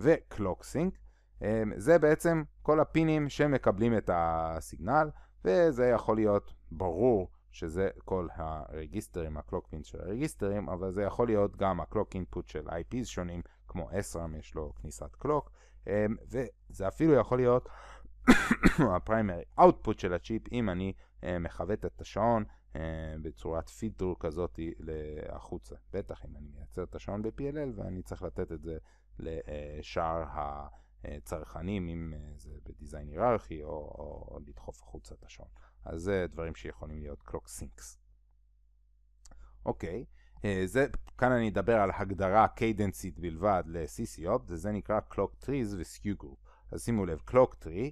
ו-clock sync, אמ, זה בעצם כל הפינים שמקבלים את הסיגנל, וזה יכול להיות ברור. שזה כל הרגיסטרים, הקלוק הקלוקפין של הרגיסטרים, אבל זה יכול להיות גם הקלוק אינפוט של IPs שונים, כמו SRAM יש לו כניסת קלוק, אמ, וזה אפילו יכול להיות הפריימרי אאוטפוט של הצ'יפ, אם אני אה, מכוות את השעון אה, בצורת פידרו כזאת החוצה. בטח אם אני מייצר את השעון ב-PLL ואני צריך לתת את זה לשאר ה... צרכנים, אם אה, זה בדיזיין היררכי, או, או לדחוף החוצה את השעון. אז זה דברים שיכולים להיות Clock Syncs. אוקיי, אה, זה, כאן אני אדבר על הגדרה קיידנסית בלבד ל-CCOP, וזה נקרא קלוק טריז וסקיו skew אז שימו לב, קלוק טרי,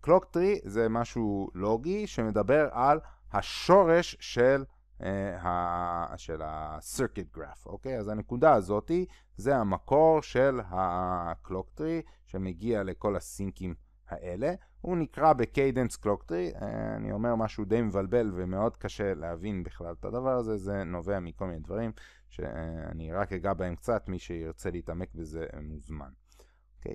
קלוק טרי זה משהו לוגי שמדבר על השורש של, uh, ה, של ה-Circuit Graph, אוקיי? אז הנקודה הזאתי זה המקור של ה-Clock Tree שמגיע לכל הסינקים. האלה, הוא נקרא בקיידנס קלוקטרי, אה, אני אומר משהו די מבלבל ומאוד קשה להבין בכלל את הדבר הזה, זה נובע מכל מיני דברים שאני רק אגע בהם קצת, מי שירצה להתעמק בזה אה, מוזמן. Okay. אוקיי?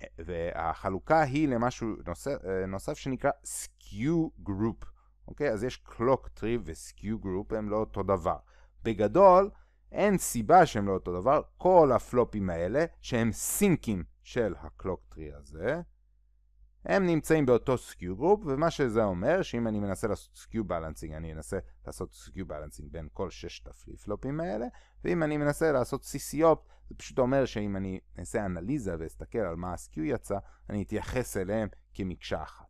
אה, והחלוקה היא למשהו נוסף, נוסף שנקרא סקיו גרופ, אוקיי? Okay? אז יש קלוק טרי וסקיו גרופ, הם לא אותו דבר. בגדול, אין סיבה שהם לא אותו דבר, כל הפלופים האלה שהם סינקים של הקלוקטרי הזה, הם נמצאים באותו סקיו גרופ, ומה שזה אומר, שאם אני מנסה לעשות סקיו בלנסינג, אני אנסה לעשות סקיו בלנסינג בין כל ששת הפליפ פלופים האלה, ואם אני מנסה לעשות CCO, זה פשוט אומר שאם אני אעשה אנליזה ואסתכל על מה הסקיו יצא, אני אתייחס אליהם כמקשה אחת.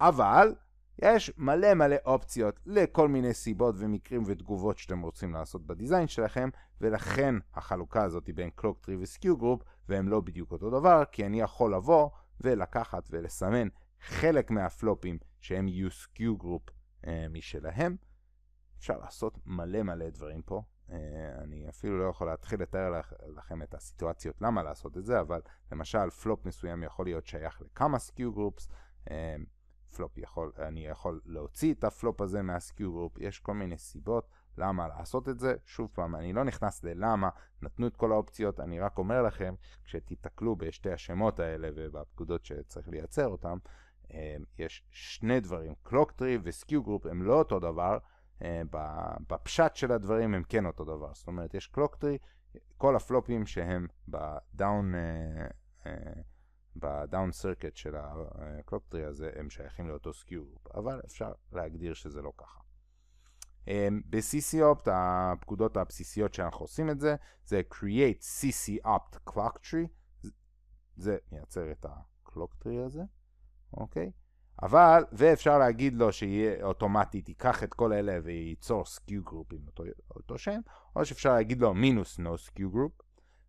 אבל, יש מלא מלא אופציות לכל מיני סיבות ומקרים ותגובות שאתם רוצים לעשות בדיזיין שלכם, ולכן החלוקה הזאת היא בין קלוק טרי וסקיו גרופ, והם לא בדיוק אותו דבר, כי אני יכול לבוא ולקחת ולסמן חלק מהפלופים שהם יהיו סקיו גרופ אה, משלהם. אפשר לעשות מלא מלא דברים פה. אה, אני אפילו לא יכול להתחיל לתאר לכם את הסיטואציות למה לעשות את זה, אבל למשל פלופ מסוים יכול להיות שייך לכמה סקיו גרופס. אה, פלופ יכול, אני יכול להוציא את הפלופ הזה מהסקיו גרופ, יש כל מיני סיבות. למה לעשות את זה? שוב פעם, אני לא נכנס ללמה, נתנו את כל האופציות, אני רק אומר לכם, כשתיתקלו בשתי השמות האלה ובפקודות שצריך לייצר אותם, אה, יש שני דברים, קלוק טרי וסקיו גרופ הם לא אותו דבר, אה, בפשט של הדברים הם כן אותו דבר, זאת אומרת יש קלוק טרי, כל הפלופים שהם בדאון... אה, בדאון סרקט של הקלוק טרי הזה הם שייכים לאותו סקיו גרופ, אבל אפשר להגדיר שזה לא ככה. אמ, ב-CC opt הפקודות הבסיסיות שאנחנו עושים את זה זה create CC opt clock tree זה מייצר את ה-clock tree הזה, אוקיי? אבל, ואפשר להגיד לו שיהיה אוטומטית, ייקח את כל אלה וייצור סקיו גרופ עם אותו, אותו שם, או שאפשר להגיד לו מינוס no סקיו גרופ,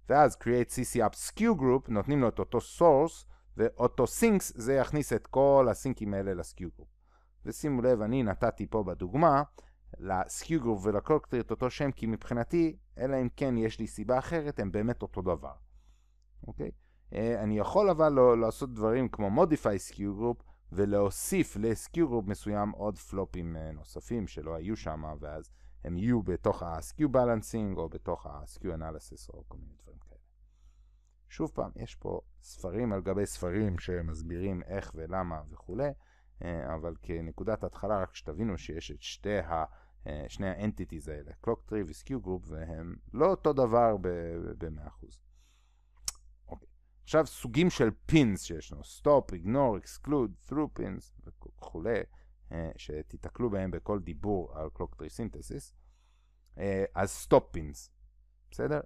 ואז create cc up skew group, נותנים לו את אותו source, ואותו syncs זה יכניס את כל הסינקים האלה לסקיו גרופ. ושימו לב, אני נתתי פה בדוגמה לסקיוגו ולקוקטרי את אותו שם, כי מבחינתי, אלא אם כן יש לי סיבה אחרת, הם באמת אותו דבר. אוקיי? אה, אני יכול אבל לא, לעשות דברים כמו Modify Skew Group ולהוסיף ל-Skew Group מסוים עוד פלופים אה, נוספים שלא היו שם, ואז הם יהיו בתוך ה-Skew Balancing או בתוך ה-Skew Analysis או כל מיני דברים כאלה. שוב פעם, יש פה ספרים על גבי ספרים שמסבירים איך ולמה וכולי, אה, אבל כנקודת התחלה רק שתבינו שיש את שתי ה... שני ה-entities האלה, Clock Tree ו-Skew Group, והם לא אותו דבר ב-100%. אוקיי. עכשיו סוגים של pins שיש לנו, stop, ignore, exclude, through pins וכולי, שתיתקלו בהם בכל דיבור על Clock Tree Synthesis, אז stop pins, בסדר?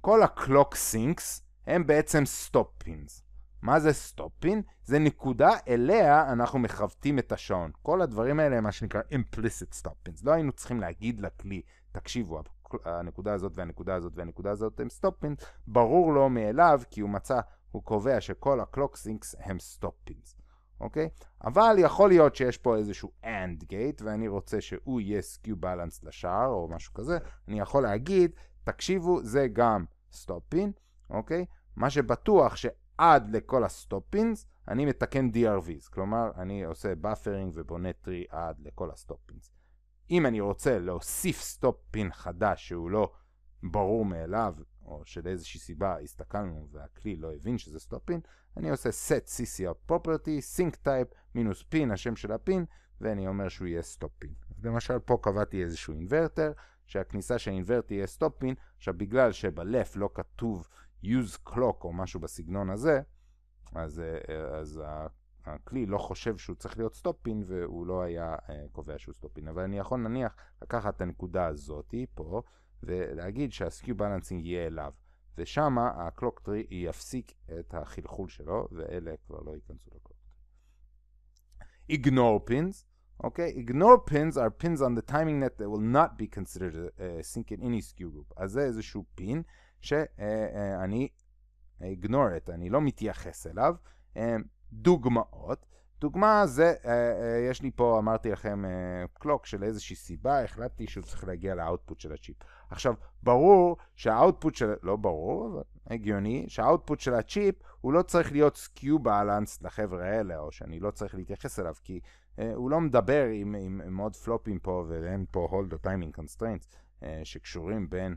כל ה-Clock Syncs הם בעצם stop pins. מה זה סטופין? זה נקודה אליה אנחנו מכוותים את השעון. כל הדברים האלה הם מה שנקרא implicit stoppins. לא היינו צריכים להגיד לכלי, תקשיבו, הנקודה הזאת והנקודה הזאת והנקודה הזאת הם סטופינס, ברור לו לא מאליו כי הוא מצא, הוא קובע שכל הקלוקסינקס הם סטופינס, אוקיי? אבל יכול להיות שיש פה איזשהו אנד גייט ואני רוצה שהוא יהיה סקיו בלנס לשער או משהו כזה, אני יכול להגיד, תקשיבו, זה גם סטופין, אוקיי? מה שבטוח ש... עד לכל הסטופינס, אני מתקן DRVs, כלומר אני עושה באפרינג ובונה טרי עד לכל הסטופינס. אם אני רוצה להוסיף סטופ פין חדש שהוא לא ברור מאליו, או שלאיזושהי סיבה הסתכלנו והכלי לא הבין שזה סטופ פין, אני עושה set CCR property, sync type, מינוס פין, השם של הפין, ואני אומר שהוא יהיה סטופ פין. למשל פה קבעתי איזשהו אינברטר, שהכניסה של האינברט תהיה פין, עכשיו בגלל שבלף לא כתוב use clock או משהו בסגנון הזה, אז, אה, אז הכלי לא חושב שהוא צריך להיות סטופין והוא לא היה אה, קובע שהוא סטופין. אבל אני יכול נניח לקחת את הנקודה הזאתי פה ולהגיד שה-skew balancing יהיה אליו. ושמה ה-clock tree יפסיק את החלחול שלו, ואלה כבר לא ייכנסו ל ignore pins, אוקיי? Okay? ignore pins are pins on the timing net that will not be considered a אה, sync in any skew group. אז זה איזשהו pin. שאני אגנור אה, את, אני לא מתייחס אליו. אה, דוגמאות. דוגמה זה, אה, יש לי פה, אמרתי לכם, קלוק של איזושהי סיבה, החלטתי שהוא צריך להגיע לאאוטפוט של הצ'יפ. עכשיו, ברור שהאאוטפוט של, לא ברור, אבל הגיוני, שהאאוטפוט של הצ'יפ הוא לא צריך להיות סקיו בלנס לחבר'ה האלה, או שאני לא צריך להתייחס אליו, כי הוא לא מדבר עם, עם, עם עוד פלופים פה, ואין פה hold או timing constraints שקשורים בין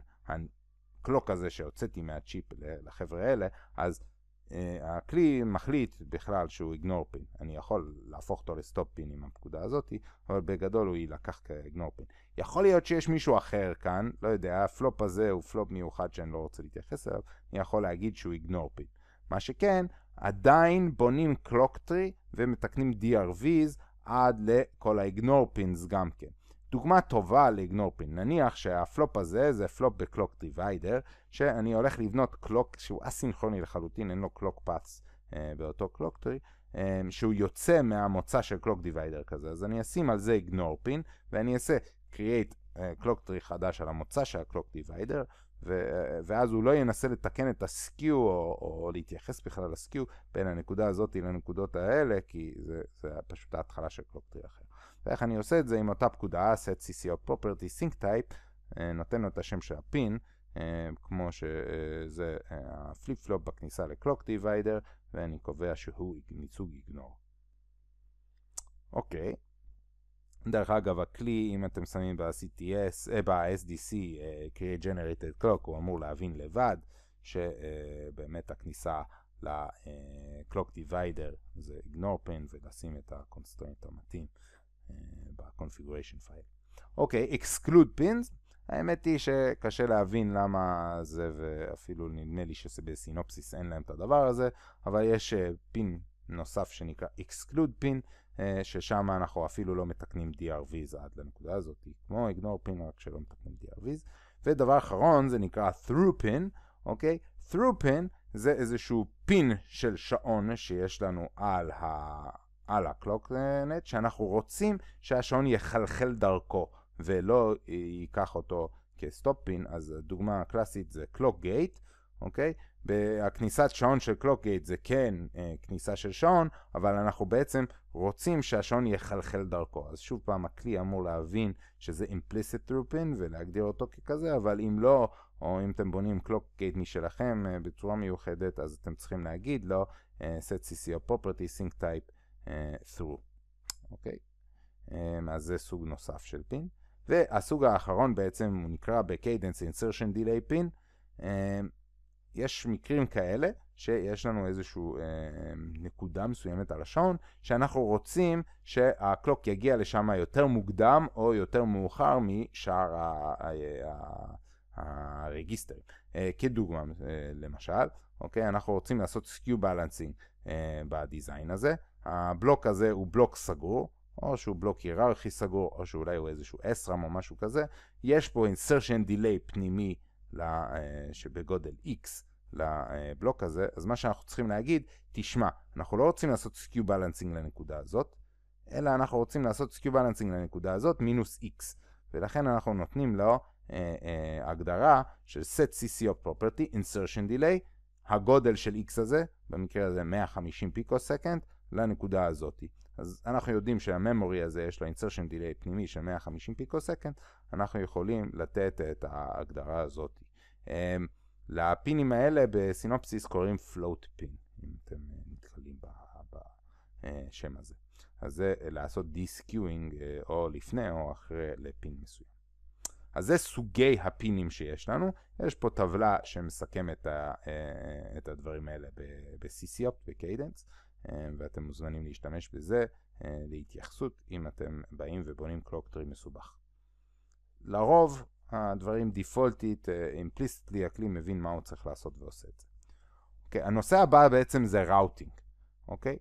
הקלוק הזה שהוצאתי מהצ'יפ לחבר'ה האלה, אז uh, הכלי מחליט בכלל שהוא איגנור פין. אני יכול להפוך אותו לסטופ פין עם הפקודה הזאתי, אבל בגדול הוא יילקח כאיגנור פין. יכול להיות שיש מישהו אחר כאן, לא יודע, הפלופ הזה הוא פלופ מיוחד שאני לא רוצה להתייחס אליו, אני יכול להגיד שהוא איגנור פין. מה שכן, עדיין בונים קלוקטרי ומתקנים DRVs עד לכל האיגנור פינס גם כן. דוגמה טובה לאיגנור פין, נניח שהפלופ הזה זה פלופ בקלוק דיוויידר, שאני הולך לבנות קלוק שהוא אסינכרוני לחלוטין, אין לו קלוק פאץ אה, באותו קלוק טרי, אה, שהוא יוצא מהמוצא של קלוק דיוויידר כזה, אז אני אשים על זה איגנור פין, ואני אעשה קריאייט קלוק טרי חדש על המוצא של הקלוק אה, דיוויידר, ואז הוא לא ינסה לתקן את הסקיו או, או להתייחס בכלל לסקיו בין הנקודה הזאת לנקודות האלה, כי זה, זה פשוט ההתחלה של קלוק טרי אחר. ואיך אני עושה את זה עם אותה פקודה, set CCO property sync type, אה, נותן לו את השם של הפין, אה, כמו שזה אה, הפליפ פלופ בכניסה לקלוק דיוויידר, ואני קובע שהוא ייצוג יגנור. אוקיי. דרך אגב, הכלי, אם אתם שמים ב-CTS, eh, ב-SDC, eh, Create Generated Clock, הוא אמור להבין לבד שבאמת eh, הכניסה ל-Clock Divider זה Ignore Pain ולשים את ה-Constraint המתאים. Eh, ב-configuration file. אוקיי, exclude pins, האמת היא שקשה להבין למה זה, ואפילו נדמה לי שבסינופסיס אין להם את הדבר הזה, אבל יש פין אה, נוסף שנקרא exclude pin, אה, ששם אנחנו אפילו לא מתקנים DRVs עד לנקודה הזאת, כמו ignore pin רק שלא מתקנים DRVs. ודבר אחרון זה נקרא through pin, אוקיי? Okay? through pin זה איזשהו פין של שעון שיש לנו על ה... על הקלוקנט, אה, שאנחנו רוצים שהשעון יחלחל דרכו ולא ייקח אותו כסטופ פין, אז הדוגמה הקלאסית זה קלוק גייט, אוקיי? הכניסת שעון של קלוק גייט זה כן אה, כניסה של שעון, אבל אנחנו בעצם רוצים שהשעון יחלחל דרכו. אז שוב פעם, הכלי אמור להבין שזה implicit through pin ולהגדיר אותו ככזה, אבל אם לא, או אם אתם בונים קלוק גייט משלכם אה, בצורה מיוחדת, אז אתם צריכים להגיד לו, לא, אה, set CC או property sync type אה, through, אוקיי? אה, אז זה סוג נוסף של פין. והסוג האחרון בעצם הוא נקרא ב-Cadence Insertion Delay Pin. אה, יש מקרים כאלה שיש לנו איזושהי אה, נקודה מסוימת על השעון, שאנחנו רוצים שהקלוק יגיע לשם יותר מוקדם או יותר מאוחר משאר הרגיסטרים. אה, כדוגמה, אה, למשל, אוקיי? אנחנו רוצים לעשות סקיו בלנסינג אה, בדיזיין הזה, הבלוק הזה הוא בלוק סגור, או שהוא בלוק היררכי סגור, או שאולי הוא איזשהו SRAM או משהו כזה. יש פה insertion delay פנימי אה, שבגודל X לבלוק הזה, אז מה שאנחנו צריכים להגיד, תשמע, אנחנו לא רוצים לעשות סקיו בלנסינג לנקודה הזאת, אלא אנחנו רוצים לעשות סקיו בלנסינג לנקודה הזאת מינוס X, ולכן אנחנו נותנים לו אה, אה, הגדרה של set cco property, insertion delay, הגודל של X הזה, במקרה הזה 150 פיקו סקנד, לנקודה הזאת. אז אנחנו יודעים שהממורי הזה יש לו אינסרשן דיליי פנימי של 150 פיקו סקנד, אנחנו יכולים לתת את ההגדרה הזאת. אמ, לפינים האלה בסינופסיס קוראים float pin, אם אתם נתקלים בשם אה, הזה. אז זה לעשות דיסקיואינג אה, או לפני או אחרי לפין מסוים. אז זה סוגי הפינים שיש לנו. יש פה טבלה שמסכמת אה, את הדברים האלה ב-CCOP, ב-Cadence. אה, ואתם מוזמנים להשתמש בזה אה, להתייחסות אם אתם באים ובונים קלוק טרי מסובך. לרוב הדברים דיפולטית, אימפליסטלי, אה, הכלי מבין מה הוא צריך לעשות ועושה את זה. Okay, אוקיי, הנושא הבא בעצם זה ראוטינג, אוקיי?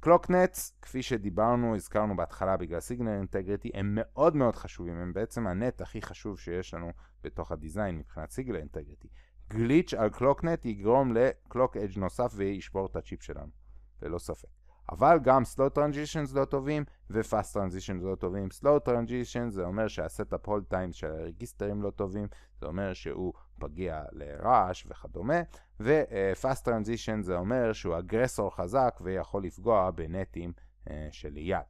קלוקנטס, כפי שדיברנו, הזכרנו בהתחלה בגלל סיגנל אינטגריטי, הם מאוד מאוד חשובים, הם בעצם הנט הכי חשוב שיש לנו בתוך הדיזיין מבחינת סיגנל אינטגריטי. גליץ' על קלוקנט יגרום לקלוק אג' נוסף וישבור את הצ'יפ שלנו. ללא ספק. אבל גם slow transitions לא טובים ו-fast transitions לא טובים. slow transitions זה אומר שהסטאפ הולד טיים של הרגיסטרים לא טובים, זה אומר שהוא פגיע לרעש וכדומה, ו-fast transitions זה אומר שהוא אגרסור חזק ויכול לפגוע בנטים אה, שליד.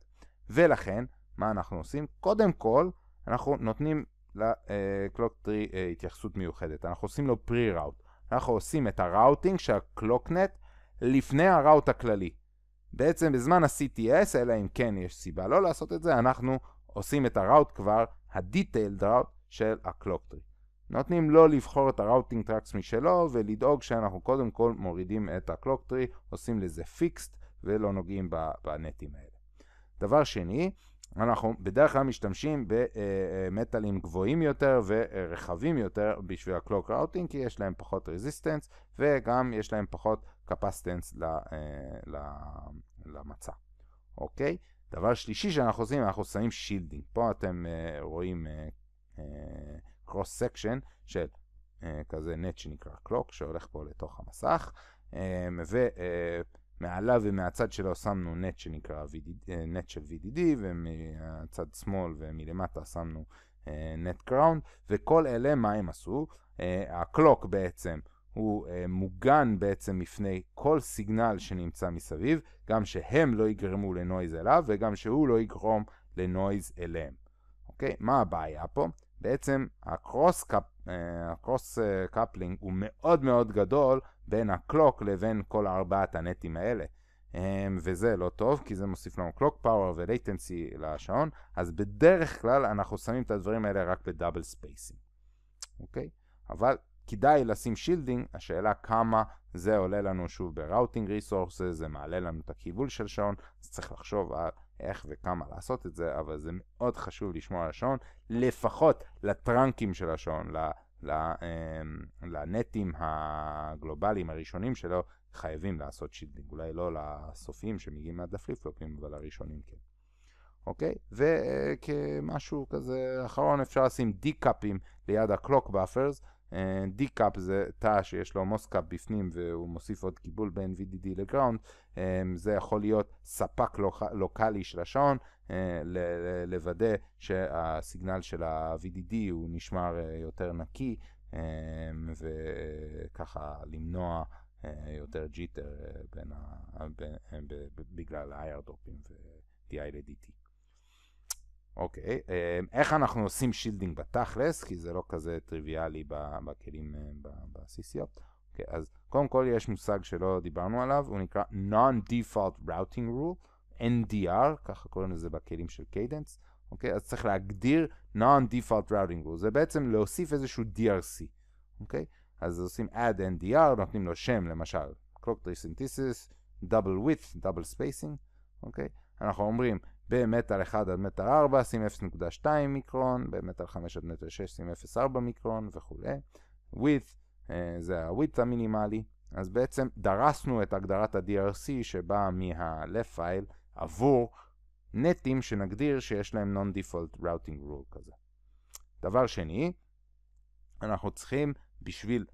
ולכן, מה אנחנו עושים? קודם כל, אנחנו נותנים ל-clock אה, tree אה, התייחסות מיוחדת. אנחנו עושים לו pre-route. אנחנו עושים את הראוטינג של ה-clocknet לפני הראוט הכללי. בעצם בזמן ה-CTS, אלא אם כן יש סיבה לא לעשות את זה, אנחנו עושים את הראוט כבר, ה-detailed route של ה-clock tree. נותנים לו לבחור את הראוטינג טראקס משלו ולדאוג שאנחנו קודם כל מורידים את ה-clock tree, עושים לזה fixed ולא נוגעים בנטים האלה. דבר שני, אנחנו בדרך כלל משתמשים במטאלים גבוהים יותר ורחבים יותר בשביל ה-clock routing כי יש להם פחות רזיסטנס וגם יש להם פחות capacitance ל, אה, ל, למצע, אוקיי? דבר שלישי שאנחנו עושים, אנחנו שמים שילדינג. פה אתם אה, רואים קרוס אה, סקשן של כזה נט שנקרא קלוק, שהולך פה לתוך המסך, ומעליו ומהצד שלו שמנו נט שנקרא VDD, נט של VDD, ומהצד שמאל ומלמטה שמנו נט קראונד, וכל אלה מה הם עשו? הקלוק בעצם הוא אה, מוגן בעצם מפני כל סיגנל שנמצא מסביב, גם שהם לא יגרמו לנויז אליו וגם שהוא לא יגרום לנויז אליהם. אוקיי? מה הבעיה פה? בעצם הקרוס, קאפ, הקרוס קפלינג הוא מאוד מאוד גדול בין הקלוק לבין כל ארבעת הנטים האלה. אמ, וזה לא טוב, כי זה מוסיף לנו קלוק פאוור ולייטנסי לשעון, אז בדרך כלל אנחנו שמים את הדברים האלה רק בדאבל ספייסים, אוקיי? אבל כדאי לשים שילדינג, השאלה כמה זה עולה לנו שוב בראוטינג ריסורסס, זה מעלה לנו את הקיבול של שעון, אז צריך לחשוב על איך וכמה לעשות את זה, אבל זה מאוד חשוב לשמור על השעון, לפחות לטרנקים של השעון, אמ, לנטים הגלובליים הראשונים שלו, חייבים לעשות שילדינג, אולי לא לסופים שמגיעים עד הפליפלופים, אבל הראשונים כן. אוקיי? וכמשהו כזה אחרון אפשר לשים דיקאפים ליד הקלוק באפרס, אה, D-Cup זה תא שיש לו מוס קאפ בפנים והוא מוסיף עוד קיבול בין VDD לגראונד, אה, זה יכול להיות ספק לוקאלי של השעון, אה, לוודא שהסיגנל של ה-VDD הוא נשמר יותר נקי וככה למנוע יותר ג'יטר בגלל ה-IR דרופים ו-DI ל-DT. אוקיי, אמ, איך אנחנו עושים שילדינג בתכלס, כי זה לא כזה טריוויאלי בכלים, אה, ב-CCO. אוקיי, אז קודם כל יש מושג שלא דיברנו עליו, הוא נקרא Non-Default Routing Rule, NDR, ככה קוראים לזה בכלים של קיידנס. אוקיי, אז צריך להגדיר Non-Default Routing Rule, זה בעצם להוסיף איזשהו DRC, אוקיי, אז עושים add NDR, נותנים לו שם, למשל, Clock Synthesis, Double Width, Double Spacing, אוקיי, אנחנו אומרים במטאל 1 עד מטאל 4 שים 0.2 מיקרון, במטאל 5 עד מטאל 6 שים 0.4 מיקרון וכולי. width אה, זה ה-width המינימלי, אז בעצם דרסנו את הגדרת ה-DRC שבאה מה-left file עבור נטים שנגדיר שיש להם non-default routing rule כזה. דבר שני, אנחנו צריכים בשביל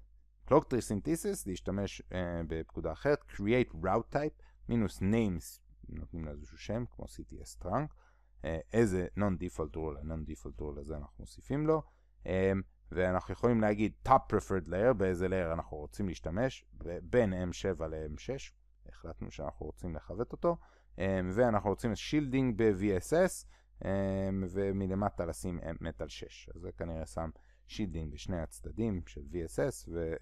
clock tree synthesis להשתמש uh, בפקודה אחרת, create route type מינוס names נותנים לה איזשהו שם, כמו CTS טראנק, אה, איזה non-default rule, non-default rule הזה אנחנו מוסיפים לו, אה, ואנחנו יכולים להגיד top preferred layer, באיזה layer אנחנו רוצים להשתמש, בין M7 ל-M6, החלטנו שאנחנו רוצים לכוות אותו, אה, ואנחנו רוצים שילדינג ב-VSS, ומלמטה לשים מטל 6, אז זה כנראה שם שילדינג בשני הצדדים של VSS, ו...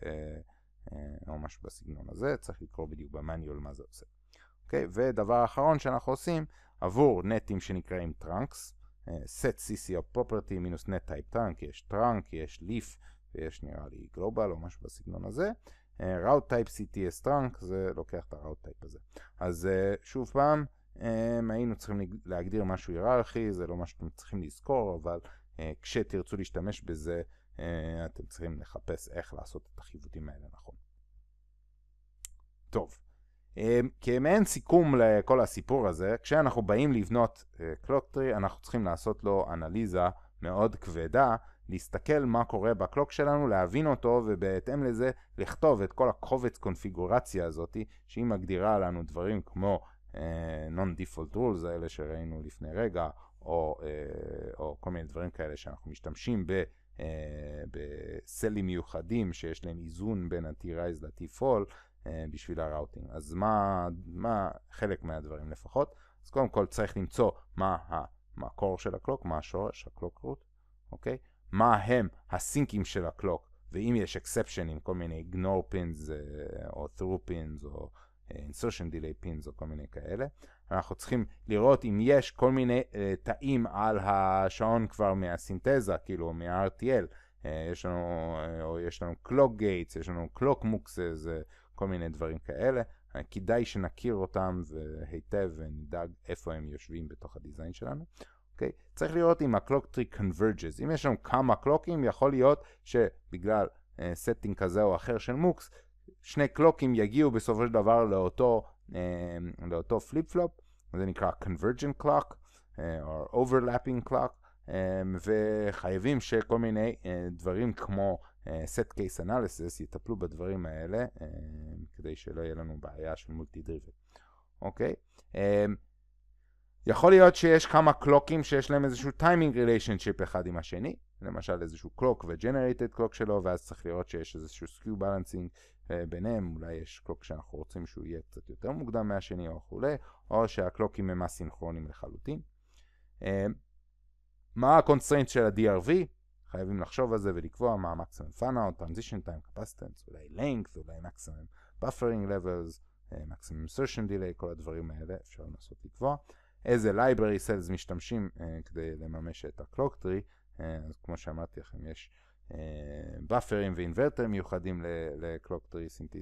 או משהו בסגנון הזה, צריך לקרוא בדיוק במאניול מה זה עושה. אוקיי? ודבר אחרון שאנחנו עושים עבור נטים שנקראים טראנקס, אה, set CC of property מינוס נט טייפ טראנק, יש טראנק, יש ליף, ויש נראה לי גלובל או משהו בסגנון הזה. אה, route type CTS טראנק, זה לוקח את ה-route type הזה. אז אה, שוב פעם, היינו צריכים להגדיר משהו היררכי, זה לא מה שאתם צריכים לזכור, אבל כשתרצו להשתמש בזה, אתם צריכים לחפש איך לעשות את החיווטים האלה נכון. טוב. אמ, כמעין סיכום לכל הסיפור הזה, כשאנחנו באים לבנות קלוקטרי, אה, אנחנו צריכים לעשות לו אנליזה מאוד כבדה, להסתכל מה קורה בקלוק שלנו, להבין אותו, ובהתאם לזה לכתוב את כל הקובץ קונפיגורציה הזאת, שהיא מגדירה לנו דברים כמו אה, non-default rules האלה שראינו לפני רגע, או, אה, או כל מיני דברים כאלה שאנחנו משתמשים ב... בסלים מיוחדים שיש להם איזון בין ה-T-Rise ל-T-Fall, אה, בשביל הראוטינג. אז מה, מה חלק מהדברים לפחות? אז קודם כל צריך למצוא מה המקור של הקלוק, מה השורש, הקלוק רוט, אוקיי? מה הם הסינקים של הקלוק, ואם יש אקספשנים, כל מיני ignore pins אה, או through pins או אה, insertion delay pins או כל מיני כאלה. אנחנו צריכים לראות אם יש כל מיני uh, תאים על השעון כבר מהסינתזה, כאילו מה-RTL. Uh, יש לנו, uh, או יש לנו clock gates, יש לנו clock muxes, uh, כל מיני דברים כאלה. אה, כדאי שנכיר אותם היטב ונדאג איפה הם יושבים בתוך הדיזיין שלנו. אוקיי? Okay. צריך לראות אם ה-clock tree converges. אם יש לנו כמה קלוקים, יכול להיות שבגלל אה, setting uh, כזה או אחר של מוקס, שני קלוקים יגיעו בסופו של דבר לאותו, uh, לאותו flip-flop, זה נקרא convergent clock, אה, או overlapping clock, um, וחייבים שכל מיני uh, דברים כמו אה, set case analysis יטפלו בדברים האלה אה, כדי שלא יהיה לנו בעיה של מולטי דריבן, אוקיי? אה, יכול להיות שיש כמה קלוקים שיש להם איזשהו טיימינג ריליישנשיפ אחד עם השני, למשל איזשהו קלוק וג'נרייטד קלוק שלו, ואז צריך לראות שיש איזשהו סקיו בלנסינג ביניהם, אולי יש קלוק שאנחנו רוצים שהוא יהיה קצת יותר מוקדם מהשני או וכולי, או שהקלוקים הם אסינכרונים לחלוטין. מה הקונסטריינט של ה-DRV? חייבים לחשוב על זה ולקבוע מה המקסימום funout, טרנזישן טיים, קפסטנס, אולי length, אולי מקסימום buffering לבלס, אה, מקסימום insertion דיליי, כל הדברים האלה אפשר לנסות לקבוע. איזה ליברי סלס משתמשים uh, כדי לממש את הקלוק טרי, uh, אז כמו שאמרתי לכם יש באפרים אה, ואינברטרים מיוחדים לקלוק טרי tree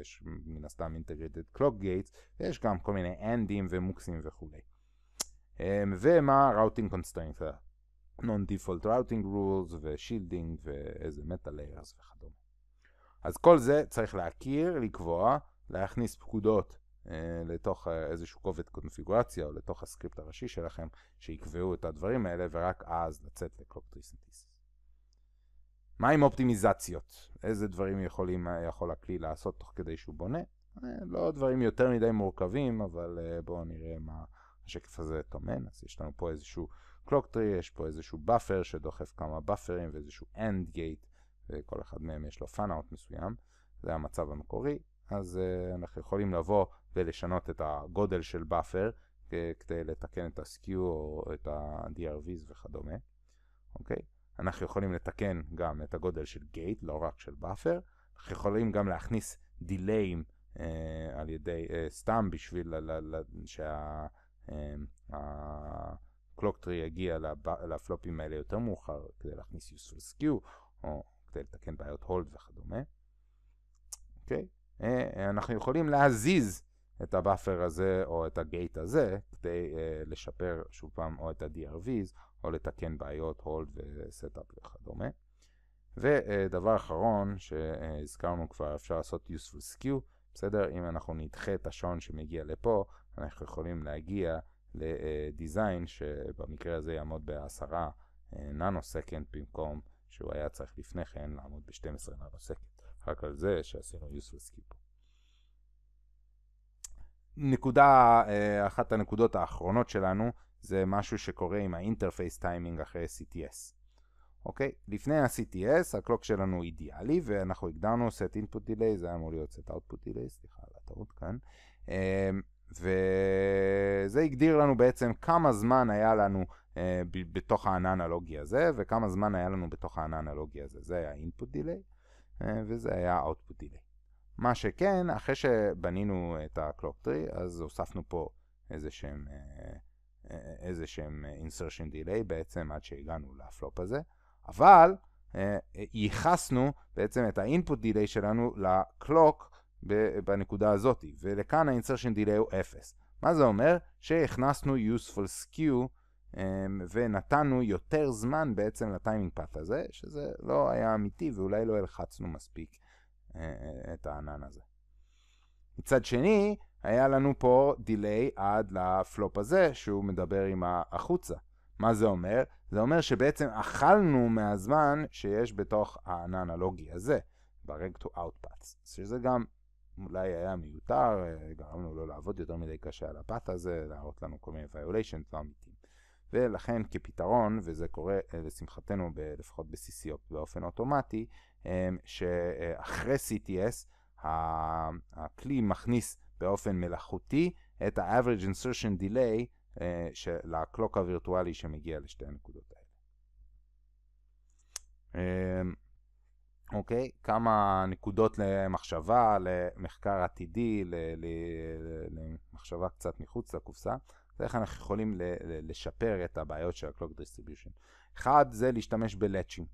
יש מן הסתם אינטגרדד קלוק גייטס, ויש גם כל מיני אנדים ומוקסים וכולי. ומה ראוטינג קונסטרנט, Non-Default Routing Rules ושילדינג ואיזה Meta Layers וכדומה. אז כל זה צריך להכיר, לקבוע, להכניס פקודות אה, לתוך אה, איזשהו קובץ קונפיגורציה או לתוך הסקריפט הראשי שלכם שיקבעו את הדברים האלה ורק אז לצאת לקלוק טריסנטיס. מה עם אופטימיזציות? איזה דברים יכולים, אה, יכול הכלי לעשות תוך כדי שהוא בונה? אה, לא דברים יותר מדי מורכבים, אבל אה, בואו נראה מה השקף הזה טומן. אז יש לנו פה איזשהו... קלוק טרי, יש פה איזשהו באפר שדוחף כמה באפרים ואיזשהו אנד גייט, וכל אחד מהם יש לו פאנאוט מסוים, זה המצב המקורי, אז uh, אנחנו יכולים לבוא ולשנות את הגודל של באפר אה, כדי לתקן את הסקיו או את ה-DRVs וכדומה, אוקיי? אנחנו יכולים לתקן גם את הגודל של גייט, לא רק של באפר, אנחנו יכולים גם להכניס דיליים uh, אה, על ידי, uh, סתם בשביל שה... Uh, uh, קלוקטרי יגיע לפלופים האלה יותר מאוחר כדי להכניס useful skew, או כדי לתקן בעיות הולד וכדומה. אוקיי? אה, אנחנו יכולים להזיז את הבאפר הזה או את הגייט הזה כדי uh, לשפר שוב פעם או את ה-DRVs או לתקן בעיות הולד וסטאפ וכדומה. ודבר uh, אחרון שהזכרנו כבר, אפשר לעשות useful skew, בסדר? אם אנחנו נדחה את השעון שמגיע לפה, אנחנו יכולים להגיע לדיזיין שבמקרה הזה יעמוד בעשרה אה, ננו סקנד במקום שהוא היה צריך לפני כן לעמוד ב-12 ננו סקנד. רק על זה שעשינו useless keep. נקודה, אה, אחת הנקודות האחרונות שלנו זה משהו שקורה עם האינטרפייס טיימינג אחרי CTS. אוקיי? לפני ה-CTS הקלוק שלנו אידיאלי ואנחנו הגדרנו set input delay, זה היה אמור להיות set output delay, סליחה על הטעות כאן. אה, וזה הגדיר לנו בעצם כמה זמן היה לנו אה, ב- בתוך הענן הלוגי הזה, וכמה זמן היה לנו בתוך הענן הלוגי הזה. זה היה input delay, אה, וזה היה output delay. מה שכן, אחרי שבנינו את ה-clock tree, אז הוספנו פה איזה שהם, אה, אה איזה שהם אה, insertion delay בעצם, עד שהגענו לפלופ הזה, אבל אה, ייחסנו בעצם את ה-input delay שלנו ל-clock בנקודה הזאת, ולכאן ה-insertion delay הוא 0. מה זה אומר? שהכנסנו useful skew אמ, ונתנו יותר זמן בעצם לטיימינג פאט הזה, שזה לא היה אמיתי ואולי לא הלחצנו מספיק אה, אה, את הענן הזה. מצד שני, היה לנו פה דיליי עד לפלופ הזה שהוא מדבר עם החוצה. מה זה אומר? זה אומר שבעצם אכלנו מהזמן שיש בתוך הענן הלוגי הזה, ב-reg to outputs, שזה גם אולי היה מיותר, אה, גרמנו לו לעבוד יותר מדי קשה על הפת הזה, להראות לנו כל מיני ויוליישנס לא אמיתיים. ולכן כפתרון, וזה קורה אה, לשמחתנו ב, לפחות ב-CCOP באופן אוטומטי, שאחרי CTS הכלי מכניס באופן מלאכותי את ה-average insertion delay אה, של הקלוק הווירטואלי שמגיע לשתי הנקודות האלה. אמ, אוקיי? כמה נקודות למחשבה, למחקר עתידי, למחשבה קצת מחוץ לקופסה. זה איך אנחנו יכולים לשפר את הבעיות של ה-Clock Distribution. אחד זה להשתמש בלאצ'ים,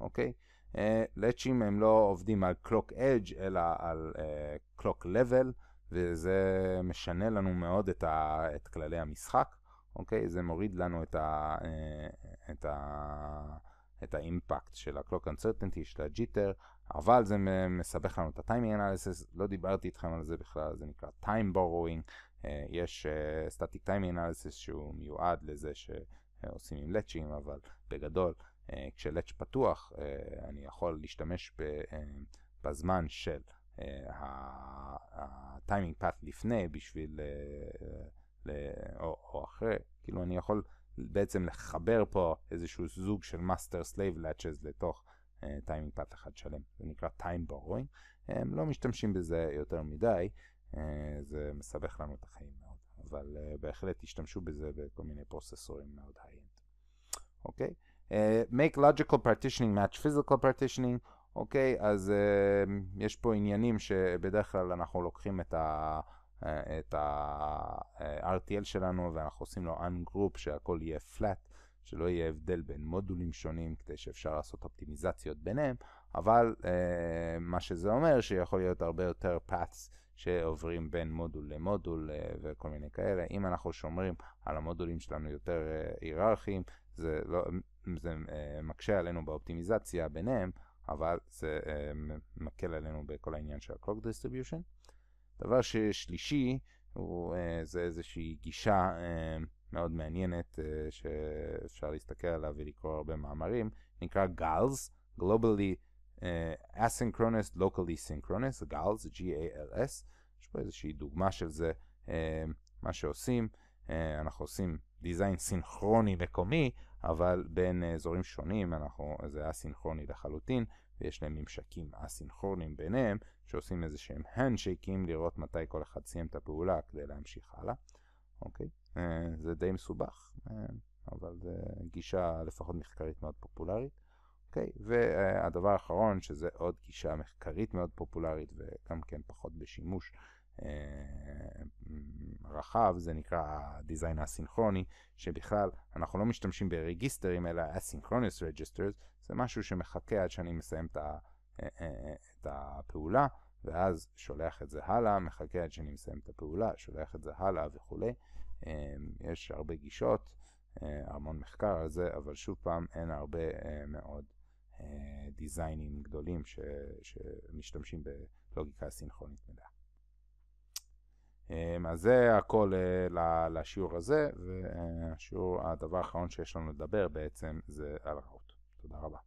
אוקיי? אה, לאצ'ים הם לא עובדים על Clock Edge, אלא על uh, Clock Level, וזה משנה לנו מאוד את, ה, את כללי המשחק, אוקיי? זה מוריד לנו את ה... אה, את ה את האימפקט של ה-clock uncertainty, של הג'יטר, אבל זה מסבך לנו את ה-timing analysis, לא דיברתי איתכם על זה בכלל, זה נקרא time borrowing, אה, יש אה, static timing analysis שהוא מיועד לזה שעושים עם לצ'ים, אבל בגדול, אה, כשלצ' פתוח, אני יכול להשתמש בזמן של ה-timing path לפני בשביל, או אחרי, כאילו אני יכול בעצם לחבר פה איזשהו זוג של master slave latches לתוך טיימינג אה, פאט אחד שלם. זה נקרא time borrowing. הם לא משתמשים בזה יותר מדי, אה, זה מסבך לנו את החיים מאוד, אבל אה, בהחלט השתמשו בזה בכל מיני פרוססורים מאוד היי אוקיי? make logical partitioning match physical partitioning. אוקיי, Okay? אז יש פה עניינים שבדרך כלל אנחנו לוקחים את ה... אה, את ה-RTL אה, שלנו ואנחנו עושים לו ungroup שהכל יהיה flat, שלא יהיה הבדל בין מודולים שונים כדי שאפשר לעשות אופטימיזציות ביניהם, אבל אה, מה שזה אומר שיכול להיות הרבה יותר paths שעוברים בין מודול למודול וכל מיני כאלה. אם אנחנו שומרים על המודולים שלנו יותר היררכיים, זה, לא, זה מקשה עלינו באופטימיזציה ביניהם, אבל זה מקל עלינו בכל העניין של ה-Clock Distribution. דבר שלישי, הוא, uh, זה איזושהי גישה uh, מאוד מעניינת uh, שאפשר להסתכל עליה ולקרוא הרבה מאמרים, נקרא GALS, Globally uh, Asynchronous Locally Synchronous, GALS, G-A-L-S, יש פה איזושהי דוגמה של זה, uh, מה שעושים, uh, אנחנו עושים דיזיין סינכרוני מקומי, אבל בין אזורים שונים אנחנו, זה היה סינכרוני לחלוטין, ויש להם ממשקים אסינכרונים ביניהם, שעושים איזה שהם הנשייקים לראות מתי כל אחד סיים את הפעולה כדי להמשיך הלאה. אוקיי, אה, זה די מסובך, אה, אבל זו גישה לפחות מחקרית מאוד פופולרית. אוקיי, והדבר האחרון, שזה עוד גישה מחקרית מאוד פופולרית וגם כן פחות בשימוש, אה, רחב, זה נקרא ה-Design הסינכרוני, שבכלל אנחנו לא משתמשים ברגיסטרים אלא asynchronous registers, זה משהו שמחכה עד שאני מסיים את, ה, אה, אה, את הפעולה, ואז שולח את זה הלאה, מחכה עד שאני מסיים את הפעולה, שולח את זה הלאה וכולי. יש הרבה גישות, המון מחקר על זה, אבל שוב פעם אין הרבה מאוד דיזיינים גדולים ש, שמשתמשים בלוגיקה סינכרונית מלאה. אמ, אז זה הכל אה, לשיעור הזה, והשיעור, הדבר האחרון שיש לנו לדבר בעצם זה על רעות. תודה רבה.